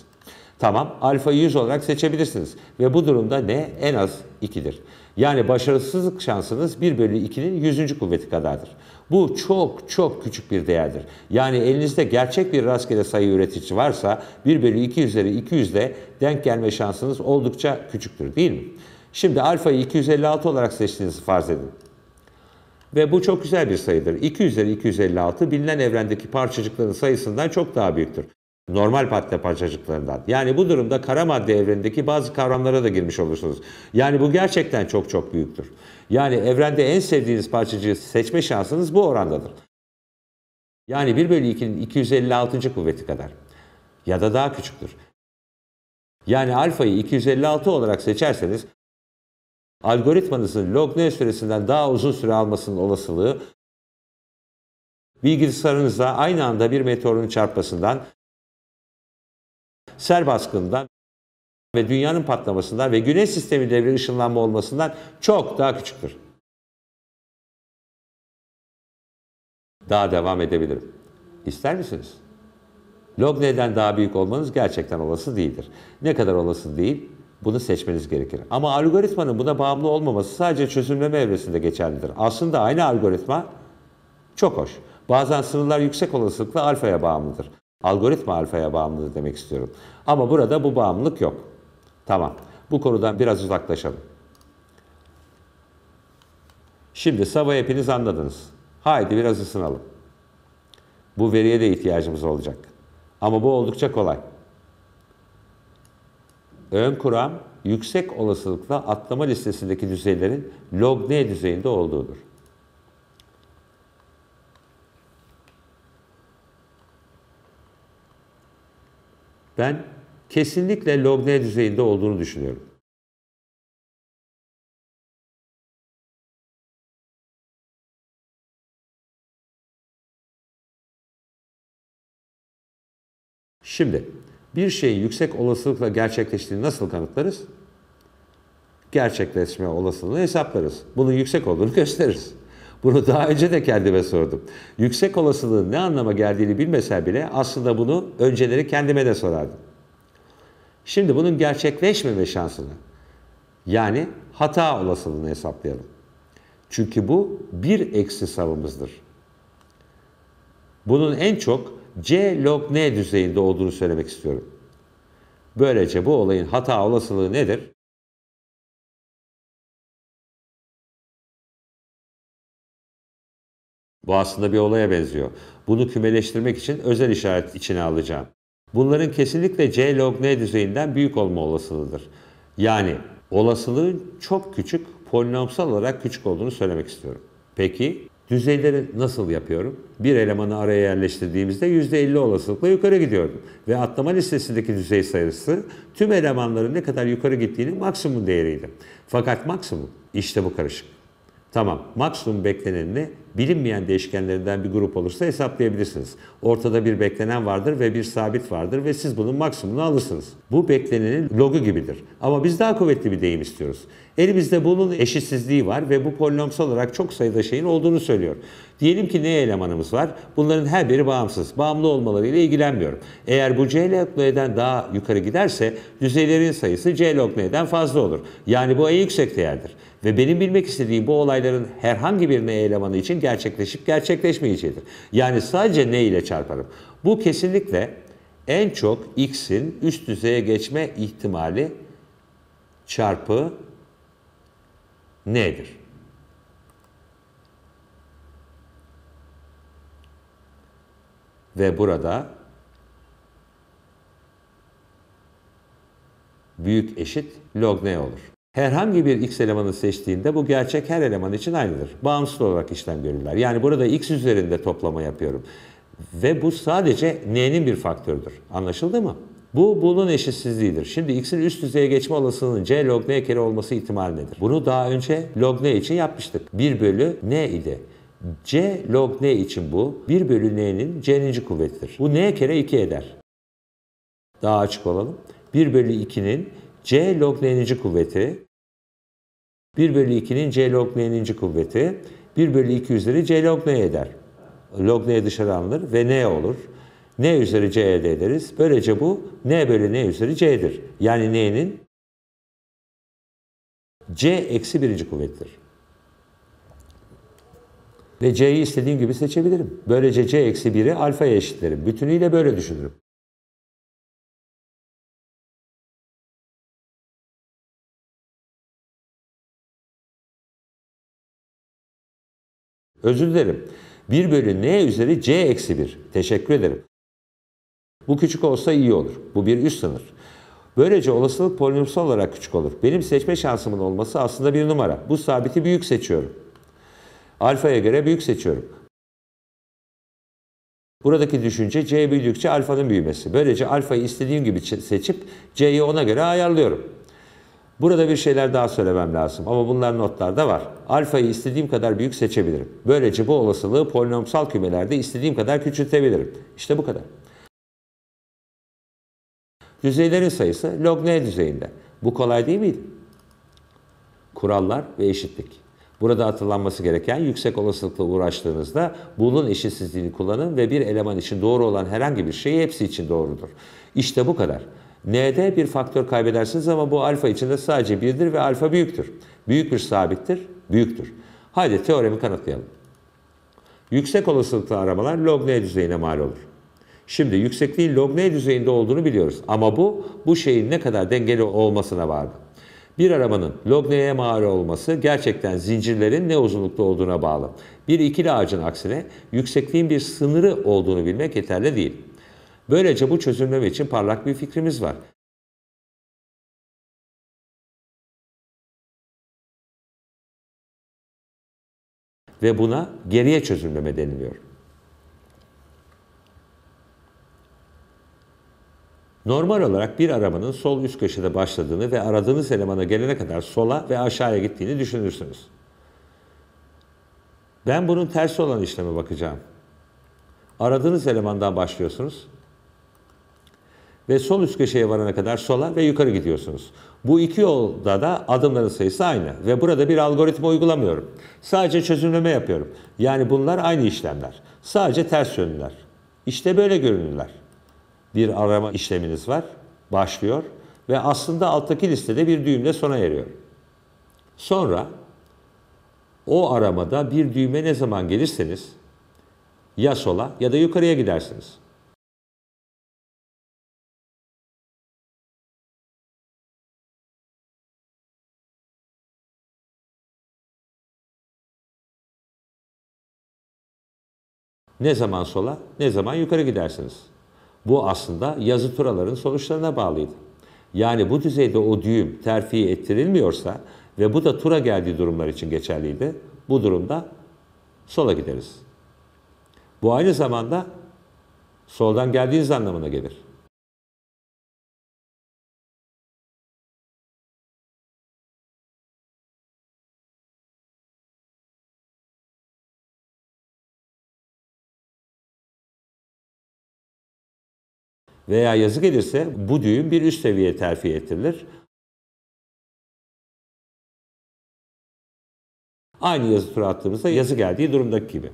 Tamam, alfayı 100 olarak seçebilirsiniz. Ve bu durumda ne? En az 2'dir. Yani başarısızlık şansınız 1 bölü 2'nin 100. kuvveti kadardır. Bu çok çok küçük bir değerdir. Yani elinizde gerçek bir rastgele sayı üretici varsa 1 bölü 2 üzeri 200 de denk gelme şansınız oldukça küçüktür değil mi? Şimdi alfayı 256 olarak seçtiğinizi farz edin. Ve bu çok güzel bir sayıdır. 2 üzeri 256 bilinen evrendeki parçacıkların sayısından çok daha büyüktür. Normal madde parçacıklarından. Yani bu durumda kara madde evrendeki bazı kavramlara da girmiş olursunuz. Yani bu gerçekten çok çok büyüktür. Yani evrende en sevdiğiniz parçacığı seçme şansınız bu orandadır. Yani 1 bölü 2'nin 256. kuvveti kadar ya da daha küçüktür. Yani alfayı 256 olarak seçerseniz algoritmanızın log n süresinden daha uzun süre almasının olasılığı bilgisayarınızda aynı anda bir meteorun çarpmasından, sel baskından ve dünyanın patlamasından ve güneş sistemi devre ışınlanma olmasından çok daha küçüktür. Daha devam edebilirim. İster misiniz? Log neden daha büyük olmanız gerçekten olası değildir. Ne kadar olası değil? Bunu seçmeniz gerekir. Ama algoritmanın buna bağımlı olmaması sadece çözümleme evresinde geçerlidir. Aslında aynı algoritma çok hoş. Bazen sınırlar yüksek olasılıkla alfaya bağımlıdır. Algoritma alfaya bağımlıdır demek istiyorum. Ama burada bu bağımlılık yok. Tamam. Bu konudan biraz uzaklaşalım. Şimdi sabah hepiniz anladınız. Haydi biraz ısınalım. Bu veriye de ihtiyacımız olacak. Ama bu oldukça kolay. Ön kuram yüksek olasılıkla atlama listesindeki düzeylerin log ne düzeyinde olduğudur. Ben kesinlikle log düzeyinde olduğunu düşünüyorum. Şimdi bir şeyin yüksek olasılıkla gerçekleştiğini nasıl kanıtlarız? Gerçekleşme olasılığını hesaplarız. Bunun yüksek olduğunu gösteririz. Bunu daha önce de kendime sordum. Yüksek olasılığın ne anlama geldiğini bilmese bile aslında bunu önceleri kendime de sorardım. Şimdi bunun gerçekleşmeme şansını yani hata olasılığını hesaplayalım. Çünkü bu bir eksi savımızdır. Bunun en çok C log N düzeyinde olduğunu söylemek istiyorum. Böylece bu olayın hata olasılığı nedir? Bu aslında bir olaya benziyor. Bunu kümeleştirmek için özel işaret içine alacağım. Bunların kesinlikle C log N düzeyinden büyük olma olasılığıdır. Yani olasılığın çok küçük, polinomsal olarak küçük olduğunu söylemek istiyorum. Peki düzeyleri nasıl yapıyorum? Bir elemanı araya yerleştirdiğimizde %50 olasılıkla yukarı gidiyordum. Ve atlama listesindeki düzey sayısı tüm elemanların ne kadar yukarı gittiğinin maksimum değeriydi. Fakat maksimum işte bu karışık. Tamam maksimum beklenenini bilinmeyen değişkenlerinden bir grup olursa hesaplayabilirsiniz. Ortada bir beklenen vardır ve bir sabit vardır ve siz bunun maksimumunu alırsınız. Bu beklenenin logu gibidir. Ama biz daha kuvvetli bir deyim istiyoruz. Elimizde bunun eşitsizliği var ve bu polinomsal olarak çok sayıda şeyin olduğunu söylüyor. Diyelim ki ne elemanımız var? Bunların her biri bağımsız. Bağımlı olmalarıyla ilgilenmiyorum. Eğer bu C log n'den daha yukarı giderse düzeylerin sayısı C log n'den fazla olur. Yani bu en yüksek değerdir. Ve benim bilmek istediğim bu olayların herhangi bir ne elemanı için gerçekleşip gerçekleşmeyeceğidir. Yani sadece ne ile çarparım. Bu kesinlikle en çok x'in üst düzeye geçme ihtimali çarpı nedir? Ve burada büyük eşit log ne olur. Herhangi bir x elemanı seçtiğinde bu gerçek her eleman için aynıdır. Bağımsız olarak işlem görürler. Yani burada x üzerinde toplama yapıyorum. Ve bu sadece n'nin bir faktörüdür. Anlaşıldı mı? Bu bunun eşitsizliğidir. Şimdi x'in üst düzeye geçme olasılığının c log n kere olması ihtimal nedir? Bunu daha önce log n için yapmıştık. 1 bölü n idi. c log n için bu 1 bölü n'nin c'ninci kuvvetidir. Bu n kere 2 eder. Daha açık olalım. 1 bölü 2'nin C log n'inci kuvveti 1 bölü 2'nin C log n'inci kuvveti 1 bölü 2 üzeri C log n eder. Log n dışarı alınır ve ne olur. Ne üzeri c elde ederiz. Böylece bu ne bölü ne üzeri c'dir. Yani neyinin c eksi birinci kuvvettir. Ve c'yi istediğim gibi seçebilirim. Böylece c eksi 1'i alfaya eşitlerim. Bütünüyle böyle düşünürüm. Özür dilerim. 1 bölü n üzeri c eksi 1. Teşekkür ederim. Bu küçük olsa iyi olur. Bu bir üst sınır. Böylece olasılık polinomsal olarak küçük olur. Benim seçme şansımın olması aslında bir numara. Bu sabiti büyük seçiyorum. Alfaya göre büyük seçiyorum. Buradaki düşünce c büyüdükçe alfanın büyümesi. Böylece alfayı istediğim gibi seçip c'yi ona göre ayarlıyorum. Burada bir şeyler daha söylemem lazım ama bunlar notlarda var. Alfayı istediğim kadar büyük seçebilirim. Böylece bu olasılığı polinomsal kümelerde istediğim kadar küçültebilirim. İşte bu kadar. Düzeylerin sayısı log n düzeyinde. Bu kolay değil miydi? Kurallar ve eşitlik. Burada hatırlanması gereken yüksek olasılıkla uğraştığınızda bunun eşitsizliğini kullanın ve bir eleman için doğru olan herhangi bir şey hepsi için doğrudur. İşte bu kadar. N'de bir faktör kaybedersiniz ama bu alfa içinde sadece birdir ve alfa büyüktür. Büyük bir sabittir, büyüktür. Haydi teoremi kanıtlayalım. Yüksek olasılıklı aramalar log n düzeyine mal olur. Şimdi yüksekliğin log n düzeyinde olduğunu biliyoruz ama bu bu şeyin ne kadar dengeli olmasına bağlı. Bir arabanın log n'ye mal olması gerçekten zincirlerin ne uzunlukta olduğuna bağlı. Bir ikili ağacın aksine yüksekliğin bir sınırı olduğunu bilmek yeterli değil. Böylece bu çözümleme için parlak bir fikrimiz var. Ve buna geriye çözümleme deniliyor. Normal olarak bir arabanın sol üst köşede başladığını ve aradığınız elemana gelene kadar sola ve aşağıya gittiğini düşünürsünüz. Ben bunun tersi olan işleme bakacağım. Aradığınız elemandan başlıyorsunuz ve sol üst köşeye varana kadar sola ve yukarı gidiyorsunuz. Bu iki yolda da adımların sayısı aynı ve burada bir algoritma uygulamıyorum. Sadece çözümleme yapıyorum. Yani bunlar aynı işlemler. Sadece ters yönler. İşte böyle görünürler. Bir arama işleminiz var, başlıyor ve aslında alttaki listede bir düğümle sona eriyor. Sonra o aramada bir düğme ne zaman gelirseniz ya sola ya da yukarıya gidersiniz. Ne zaman sola, ne zaman yukarı gidersiniz. Bu aslında yazı turaların sonuçlarına bağlıydı. Yani bu düzeyde o düğüm terfi ettirilmiyorsa ve bu da tura geldiği durumlar için geçerliydi. Bu durumda sola gideriz. Bu aynı zamanda soldan geldiğiniz anlamına gelir. veya yazık gelirse bu düğüm bir üst seviyeye terfi ettirilir. Aynı yazı tura attığımızda yazı geldiği durumdaki gibi.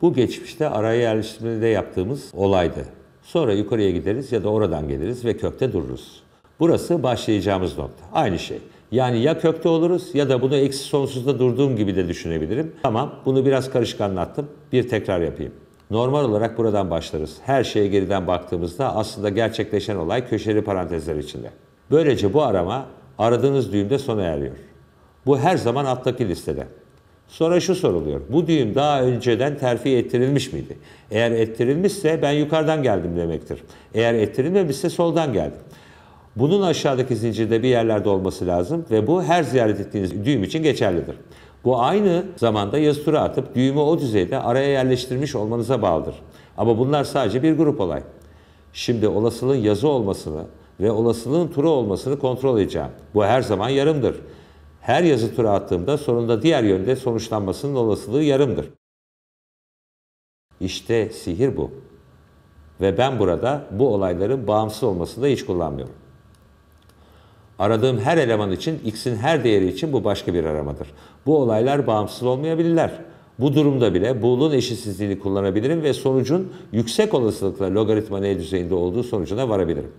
Bu geçmişte araya yerleştirmede yaptığımız olaydı. Sonra yukarıya gideriz ya da oradan geliriz ve kökte dururuz. Burası başlayacağımız nokta. Aynı şey. Yani ya kökte oluruz ya da bunu eksi sonsuzda durduğum gibi de düşünebilirim. Tamam bunu biraz karışık anlattım. Bir tekrar yapayım. Normal olarak buradan başlarız. Her şeye geriden baktığımızda aslında gerçekleşen olay köşeli parantezler içinde. Böylece bu arama aradığınız düğümde sona eriyor. Bu her zaman alttaki listede. Sonra şu soruluyor. Bu düğüm daha önceden terfi ettirilmiş miydi? Eğer ettirilmişse ben yukarıdan geldim demektir. Eğer ettirilmemişse soldan geldim. Bunun aşağıdaki zincirde bir yerlerde olması lazım ve bu her ziyaret ettiğiniz düğüm için geçerlidir. Bu aynı zamanda yazı tura atıp düğümü o düzeyde araya yerleştirmiş olmanıza bağlıdır. Ama bunlar sadece bir grup olay. Şimdi olasılığın yazı olmasını ve olasılığın turu olmasını kontrol edeceğim. Bu her zaman yarımdır her yazı tura attığımda sonunda diğer yönde sonuçlanmasının olasılığı yarımdır. İşte sihir bu. Ve ben burada bu olayların bağımsız olmasını da hiç kullanmıyorum. Aradığım her eleman için, x'in her değeri için bu başka bir aramadır. Bu olaylar bağımsız olmayabilirler. Bu durumda bile Boole'un eşitsizliğini kullanabilirim ve sonucun yüksek olasılıkla logaritma ne düzeyinde olduğu sonucuna varabilirim.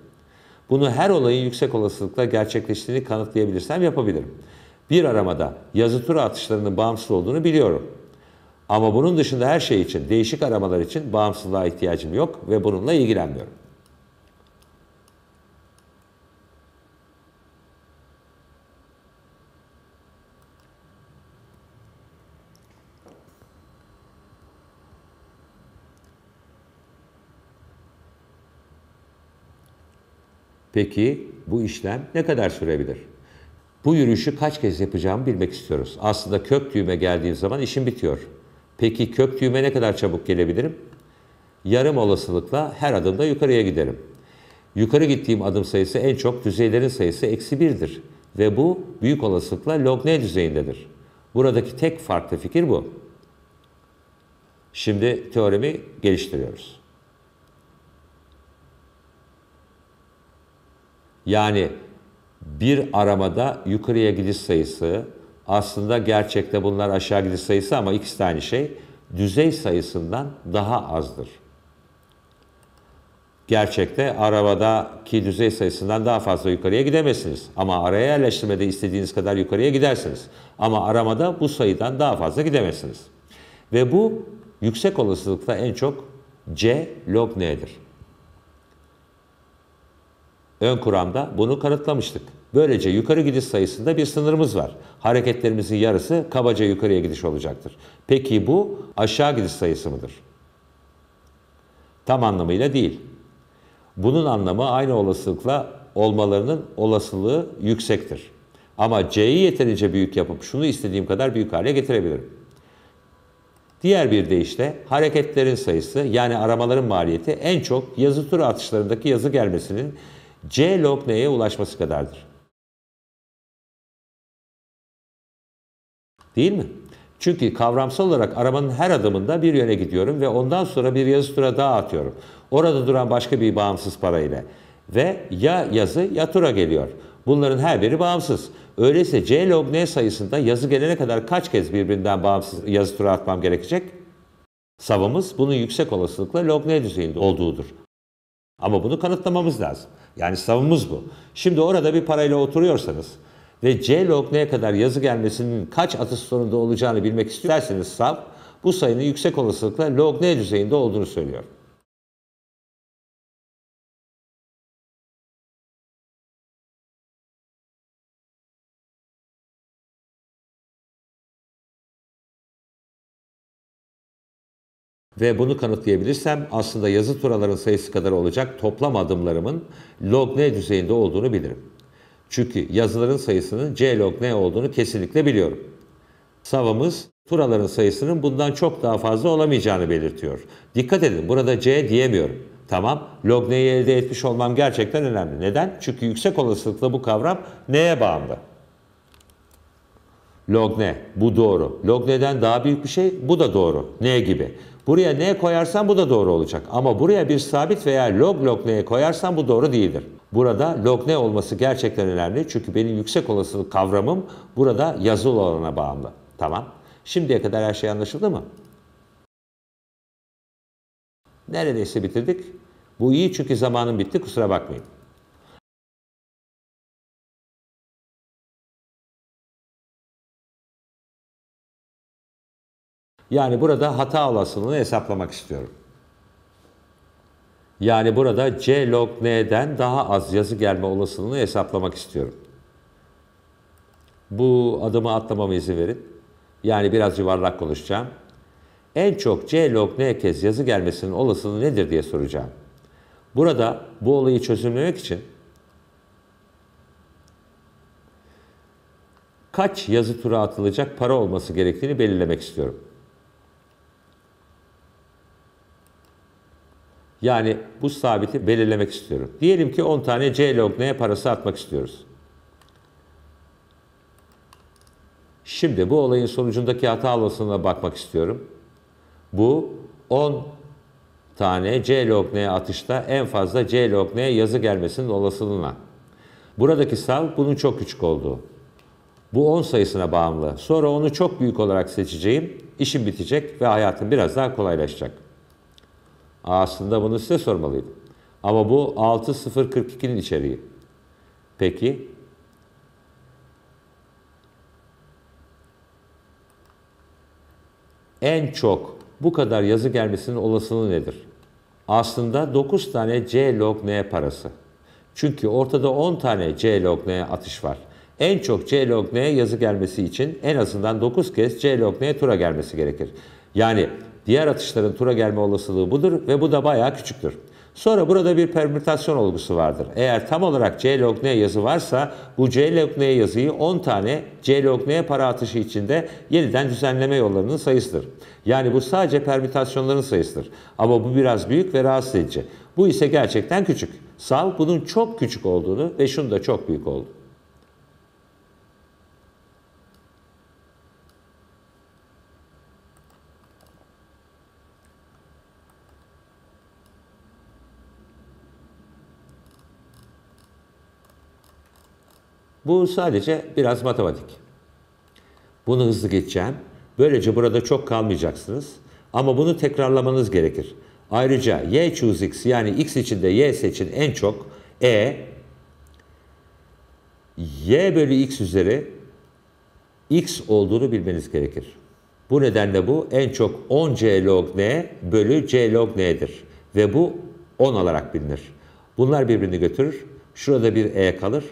Bunu her olayın yüksek olasılıkla gerçekleştiğini kanıtlayabilirsem yapabilirim bir aramada yazı tura atışlarının bağımsız olduğunu biliyorum. Ama bunun dışında her şey için, değişik aramalar için bağımsızlığa ihtiyacım yok ve bununla ilgilenmiyorum. Peki bu işlem ne kadar sürebilir? Bu yürüyüşü kaç kez yapacağımı bilmek istiyoruz. Aslında kök düğüme geldiğim zaman işim bitiyor. Peki kök düğüme ne kadar çabuk gelebilirim? Yarım olasılıkla her adımda yukarıya giderim. Yukarı gittiğim adım sayısı en çok düzeylerin sayısı eksi birdir. Ve bu büyük olasılıkla log n düzeyindedir. Buradaki tek farklı fikir bu. Şimdi teoremi geliştiriyoruz. Yani bir aramada yukarıya gidiş sayısı, aslında gerçekte bunlar aşağı gidiş sayısı ama ikisi de aynı şey, düzey sayısından daha azdır. Gerçekte arabadaki düzey sayısından daha fazla yukarıya gidemezsiniz. Ama araya yerleştirmede istediğiniz kadar yukarıya gidersiniz. Ama aramada bu sayıdan daha fazla gidemezsiniz. Ve bu yüksek olasılıkla en çok C log n'dir ön kuramda bunu kanıtlamıştık. Böylece yukarı gidiş sayısında bir sınırımız var. Hareketlerimizin yarısı kabaca yukarıya gidiş olacaktır. Peki bu aşağı gidiş sayısı mıdır? Tam anlamıyla değil. Bunun anlamı aynı olasılıkla olmalarının olasılığı yüksektir. Ama C'yi yeterince büyük yapıp şunu istediğim kadar büyük hale getirebilirim. Diğer bir deyişle hareketlerin sayısı yani aramaların maliyeti en çok yazı turu atışlarındaki yazı gelmesinin C log neye ulaşması kadardır. Değil mi? Çünkü kavramsal olarak arabanın her adımında bir yöne gidiyorum ve ondan sonra bir yazı tura daha atıyorum. Orada duran başka bir bağımsız para ile. Ve ya yazı ya tura geliyor. Bunların her biri bağımsız. Öyleyse C log N sayısında yazı gelene kadar kaç kez birbirinden bağımsız yazı tura atmam gerekecek? Savımız bunun yüksek olasılıkla log N düzeyinde olduğudur. Ama bunu kanıtlamamız lazım. Yani savımız bu. Şimdi orada bir parayla oturuyorsanız ve C log ne kadar yazı gelmesinin kaç atış sonunda olacağını bilmek isterseniz sav bu sayının yüksek olasılıkla log ne düzeyinde olduğunu söylüyor. ve bunu kanıtlayabilirsem aslında yazı turaların sayısı kadar olacak toplam adımlarımın log n düzeyinde olduğunu bilirim. Çünkü yazıların sayısının c log n olduğunu kesinlikle biliyorum. Savımız turaların sayısının bundan çok daha fazla olamayacağını belirtiyor. Dikkat edin burada c diyemiyorum. Tamam log n'yi elde etmiş olmam gerçekten önemli. Neden? Çünkü yüksek olasılıkla bu kavram n'ye bağımlı. Log n bu doğru. Log n'den daha büyük bir şey bu da doğru. N gibi. Buraya ne koyarsan bu da doğru olacak. Ama buraya bir sabit veya log log n'ye koyarsan bu doğru değildir. Burada log ne olması gerçekten önemli. Çünkü benim yüksek olasılık kavramım burada yazılı olana bağımlı. Tamam. Şimdiye kadar her şey anlaşıldı mı? Neredeyse bitirdik. Bu iyi çünkü zamanım bitti kusura bakmayın. Yani burada hata olasılığını hesaplamak istiyorum. Yani burada C log n'den daha az yazı gelme olasılığını hesaplamak istiyorum. Bu adımı atlamama izin verin. Yani biraz yuvarlak konuşacağım. En çok C log n kez yazı gelmesinin olasılığı nedir diye soracağım. Burada bu olayı çözümlemek için kaç yazı tura atılacak para olması gerektiğini belirlemek istiyorum. Yani bu sabiti belirlemek istiyorum. Diyelim ki 10 tane C log neye parası atmak istiyoruz. Şimdi bu olayın sonucundaki hata olasılığına bakmak istiyorum. Bu 10 tane C log neye atışta en fazla C log neye yazı gelmesinin olasılığına. Buradaki sal bunun çok küçük olduğu. Bu 10 sayısına bağımlı. Sonra onu çok büyük olarak seçeceğim. İşim bitecek ve hayatım biraz daha kolaylaşacak. Aslında bunu size sormalıydım. Ama bu 6.042'nin içeriği. Peki. En çok bu kadar yazı gelmesinin olasılığı nedir? Aslında 9 tane C log N parası. Çünkü ortada 10 tane C log N atış var. En çok C log N yazı gelmesi için en azından 9 kez C log N tura gelmesi gerekir. Yani Diğer atışların tura gelme olasılığı budur ve bu da bayağı küçüktür. Sonra burada bir permütasyon olgusu vardır. Eğer tam olarak C log N yazı varsa bu C log N yazıyı 10 tane C log N para atışı içinde yeniden düzenleme yollarının sayısıdır. Yani bu sadece permütasyonların sayısıdır. Ama bu biraz büyük ve rahatsız edici. Bu ise gerçekten küçük. Sal bunun çok küçük olduğunu ve şunun da çok büyük olduğunu Bu sadece biraz matematik. Bunu hızlı geçeceğim. Böylece burada çok kalmayacaksınız. Ama bunu tekrarlamanız gerekir. Ayrıca y choose x yani x içinde y seçin en çok e y bölü x üzeri x olduğunu bilmeniz gerekir. Bu nedenle bu en çok 10 c log n bölü c log n'dir. Ve bu 10 olarak bilinir. Bunlar birbirini götürür. Şurada bir e kalır.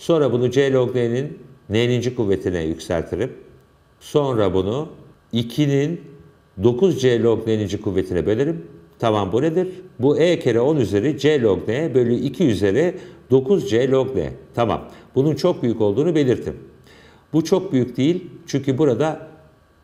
Sonra bunu C log n'nin n'inci kuvvetine yükseltirip sonra bunu 2'nin 9C log n'inci kuvvetine bölerim. Tamam bu nedir? Bu E kere 10 üzeri C log n bölü 2 üzeri 9C log n. Tamam. Bunun çok büyük olduğunu belirttim. Bu çok büyük değil çünkü burada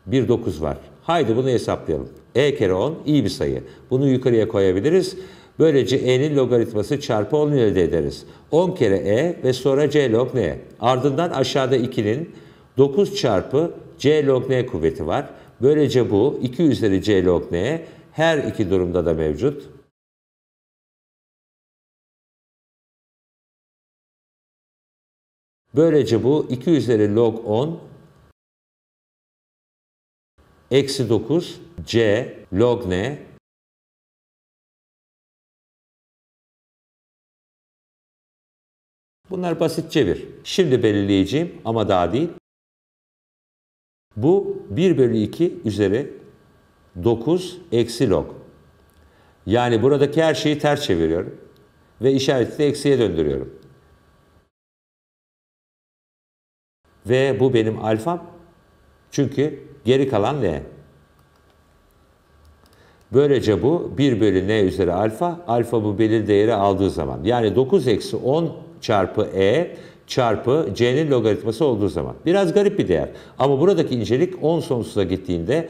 bir 9 var. Haydi bunu hesaplayalım. E kere 10 iyi bir sayı. Bunu yukarıya koyabiliriz. Böylece e'nin logaritması çarpı 10 elde ederiz. 10 kere e ve sonra c log n. Ardından aşağıda 2'nin 9 çarpı c log n kuvveti var. Böylece bu 2 üzeri c log n her iki durumda da mevcut. Böylece bu 2 üzeri log 10 eksi 9 c log n Bunlar basitçe bir. Şimdi belirleyeceğim ama daha değil. Bu 1 bölü 2 üzeri 9 eksi log. Yani buradaki her şeyi ters çeviriyorum. Ve işareti de eksiye döndürüyorum. Ve bu benim alfam. Çünkü geri kalan n. Böylece bu 1 bölü n üzeri alfa. Alfa bu belirli değeri aldığı zaman. Yani 9 eksi 10 çarpı E çarpı C'nin logaritması olduğu zaman. Biraz garip bir değer. Ama buradaki incelik 10 sonsuza gittiğinde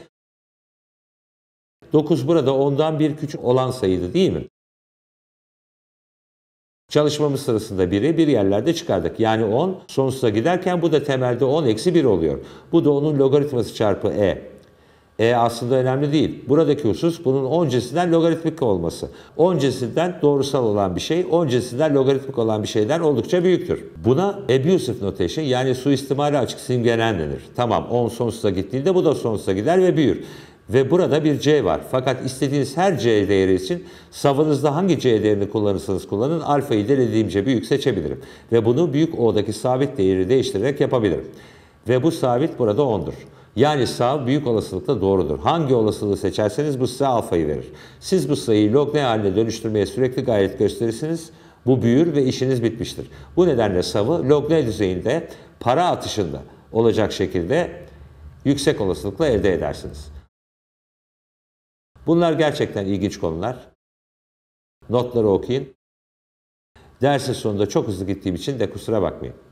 9 burada 10'dan bir küçük olan sayıydı değil mi? Çalışmamız sırasında biri bir yerlerde çıkardık. Yani 10 sonsuza giderken bu da temelde 10 eksi 1 oluyor. Bu da onun logaritması çarpı e. E aslında önemli değil. Buradaki husus bunun oncesinden logaritmik olması. Oncesinden doğrusal olan bir şey, oncesinden logaritmik olan bir şeyden oldukça büyüktür. Buna abusive notation yani suistimali açık simgelen denir. Tamam 10 sonsuza gittiğinde bu da sonsuza gider ve büyür. Ve burada bir C var. Fakat istediğiniz her C değeri için savınızda hangi C değerini kullanırsanız kullanın alfayı delediğimce büyük seçebilirim. Ve bunu büyük O'daki sabit değeri değiştirerek yapabilirim. Ve bu sabit burada 10'dur. Yani sağ büyük olasılıkla doğrudur. Hangi olasılığı seçerseniz bu size alfayı verir. Siz bu sayıyı log ne haline dönüştürmeye sürekli gayret gösterirsiniz. Bu büyür ve işiniz bitmiştir. Bu nedenle savı log ne düzeyinde para atışında olacak şekilde yüksek olasılıkla elde edersiniz. Bunlar gerçekten ilginç konular. Notları okuyun. Dersin sonunda çok hızlı gittiğim için de kusura bakmayın.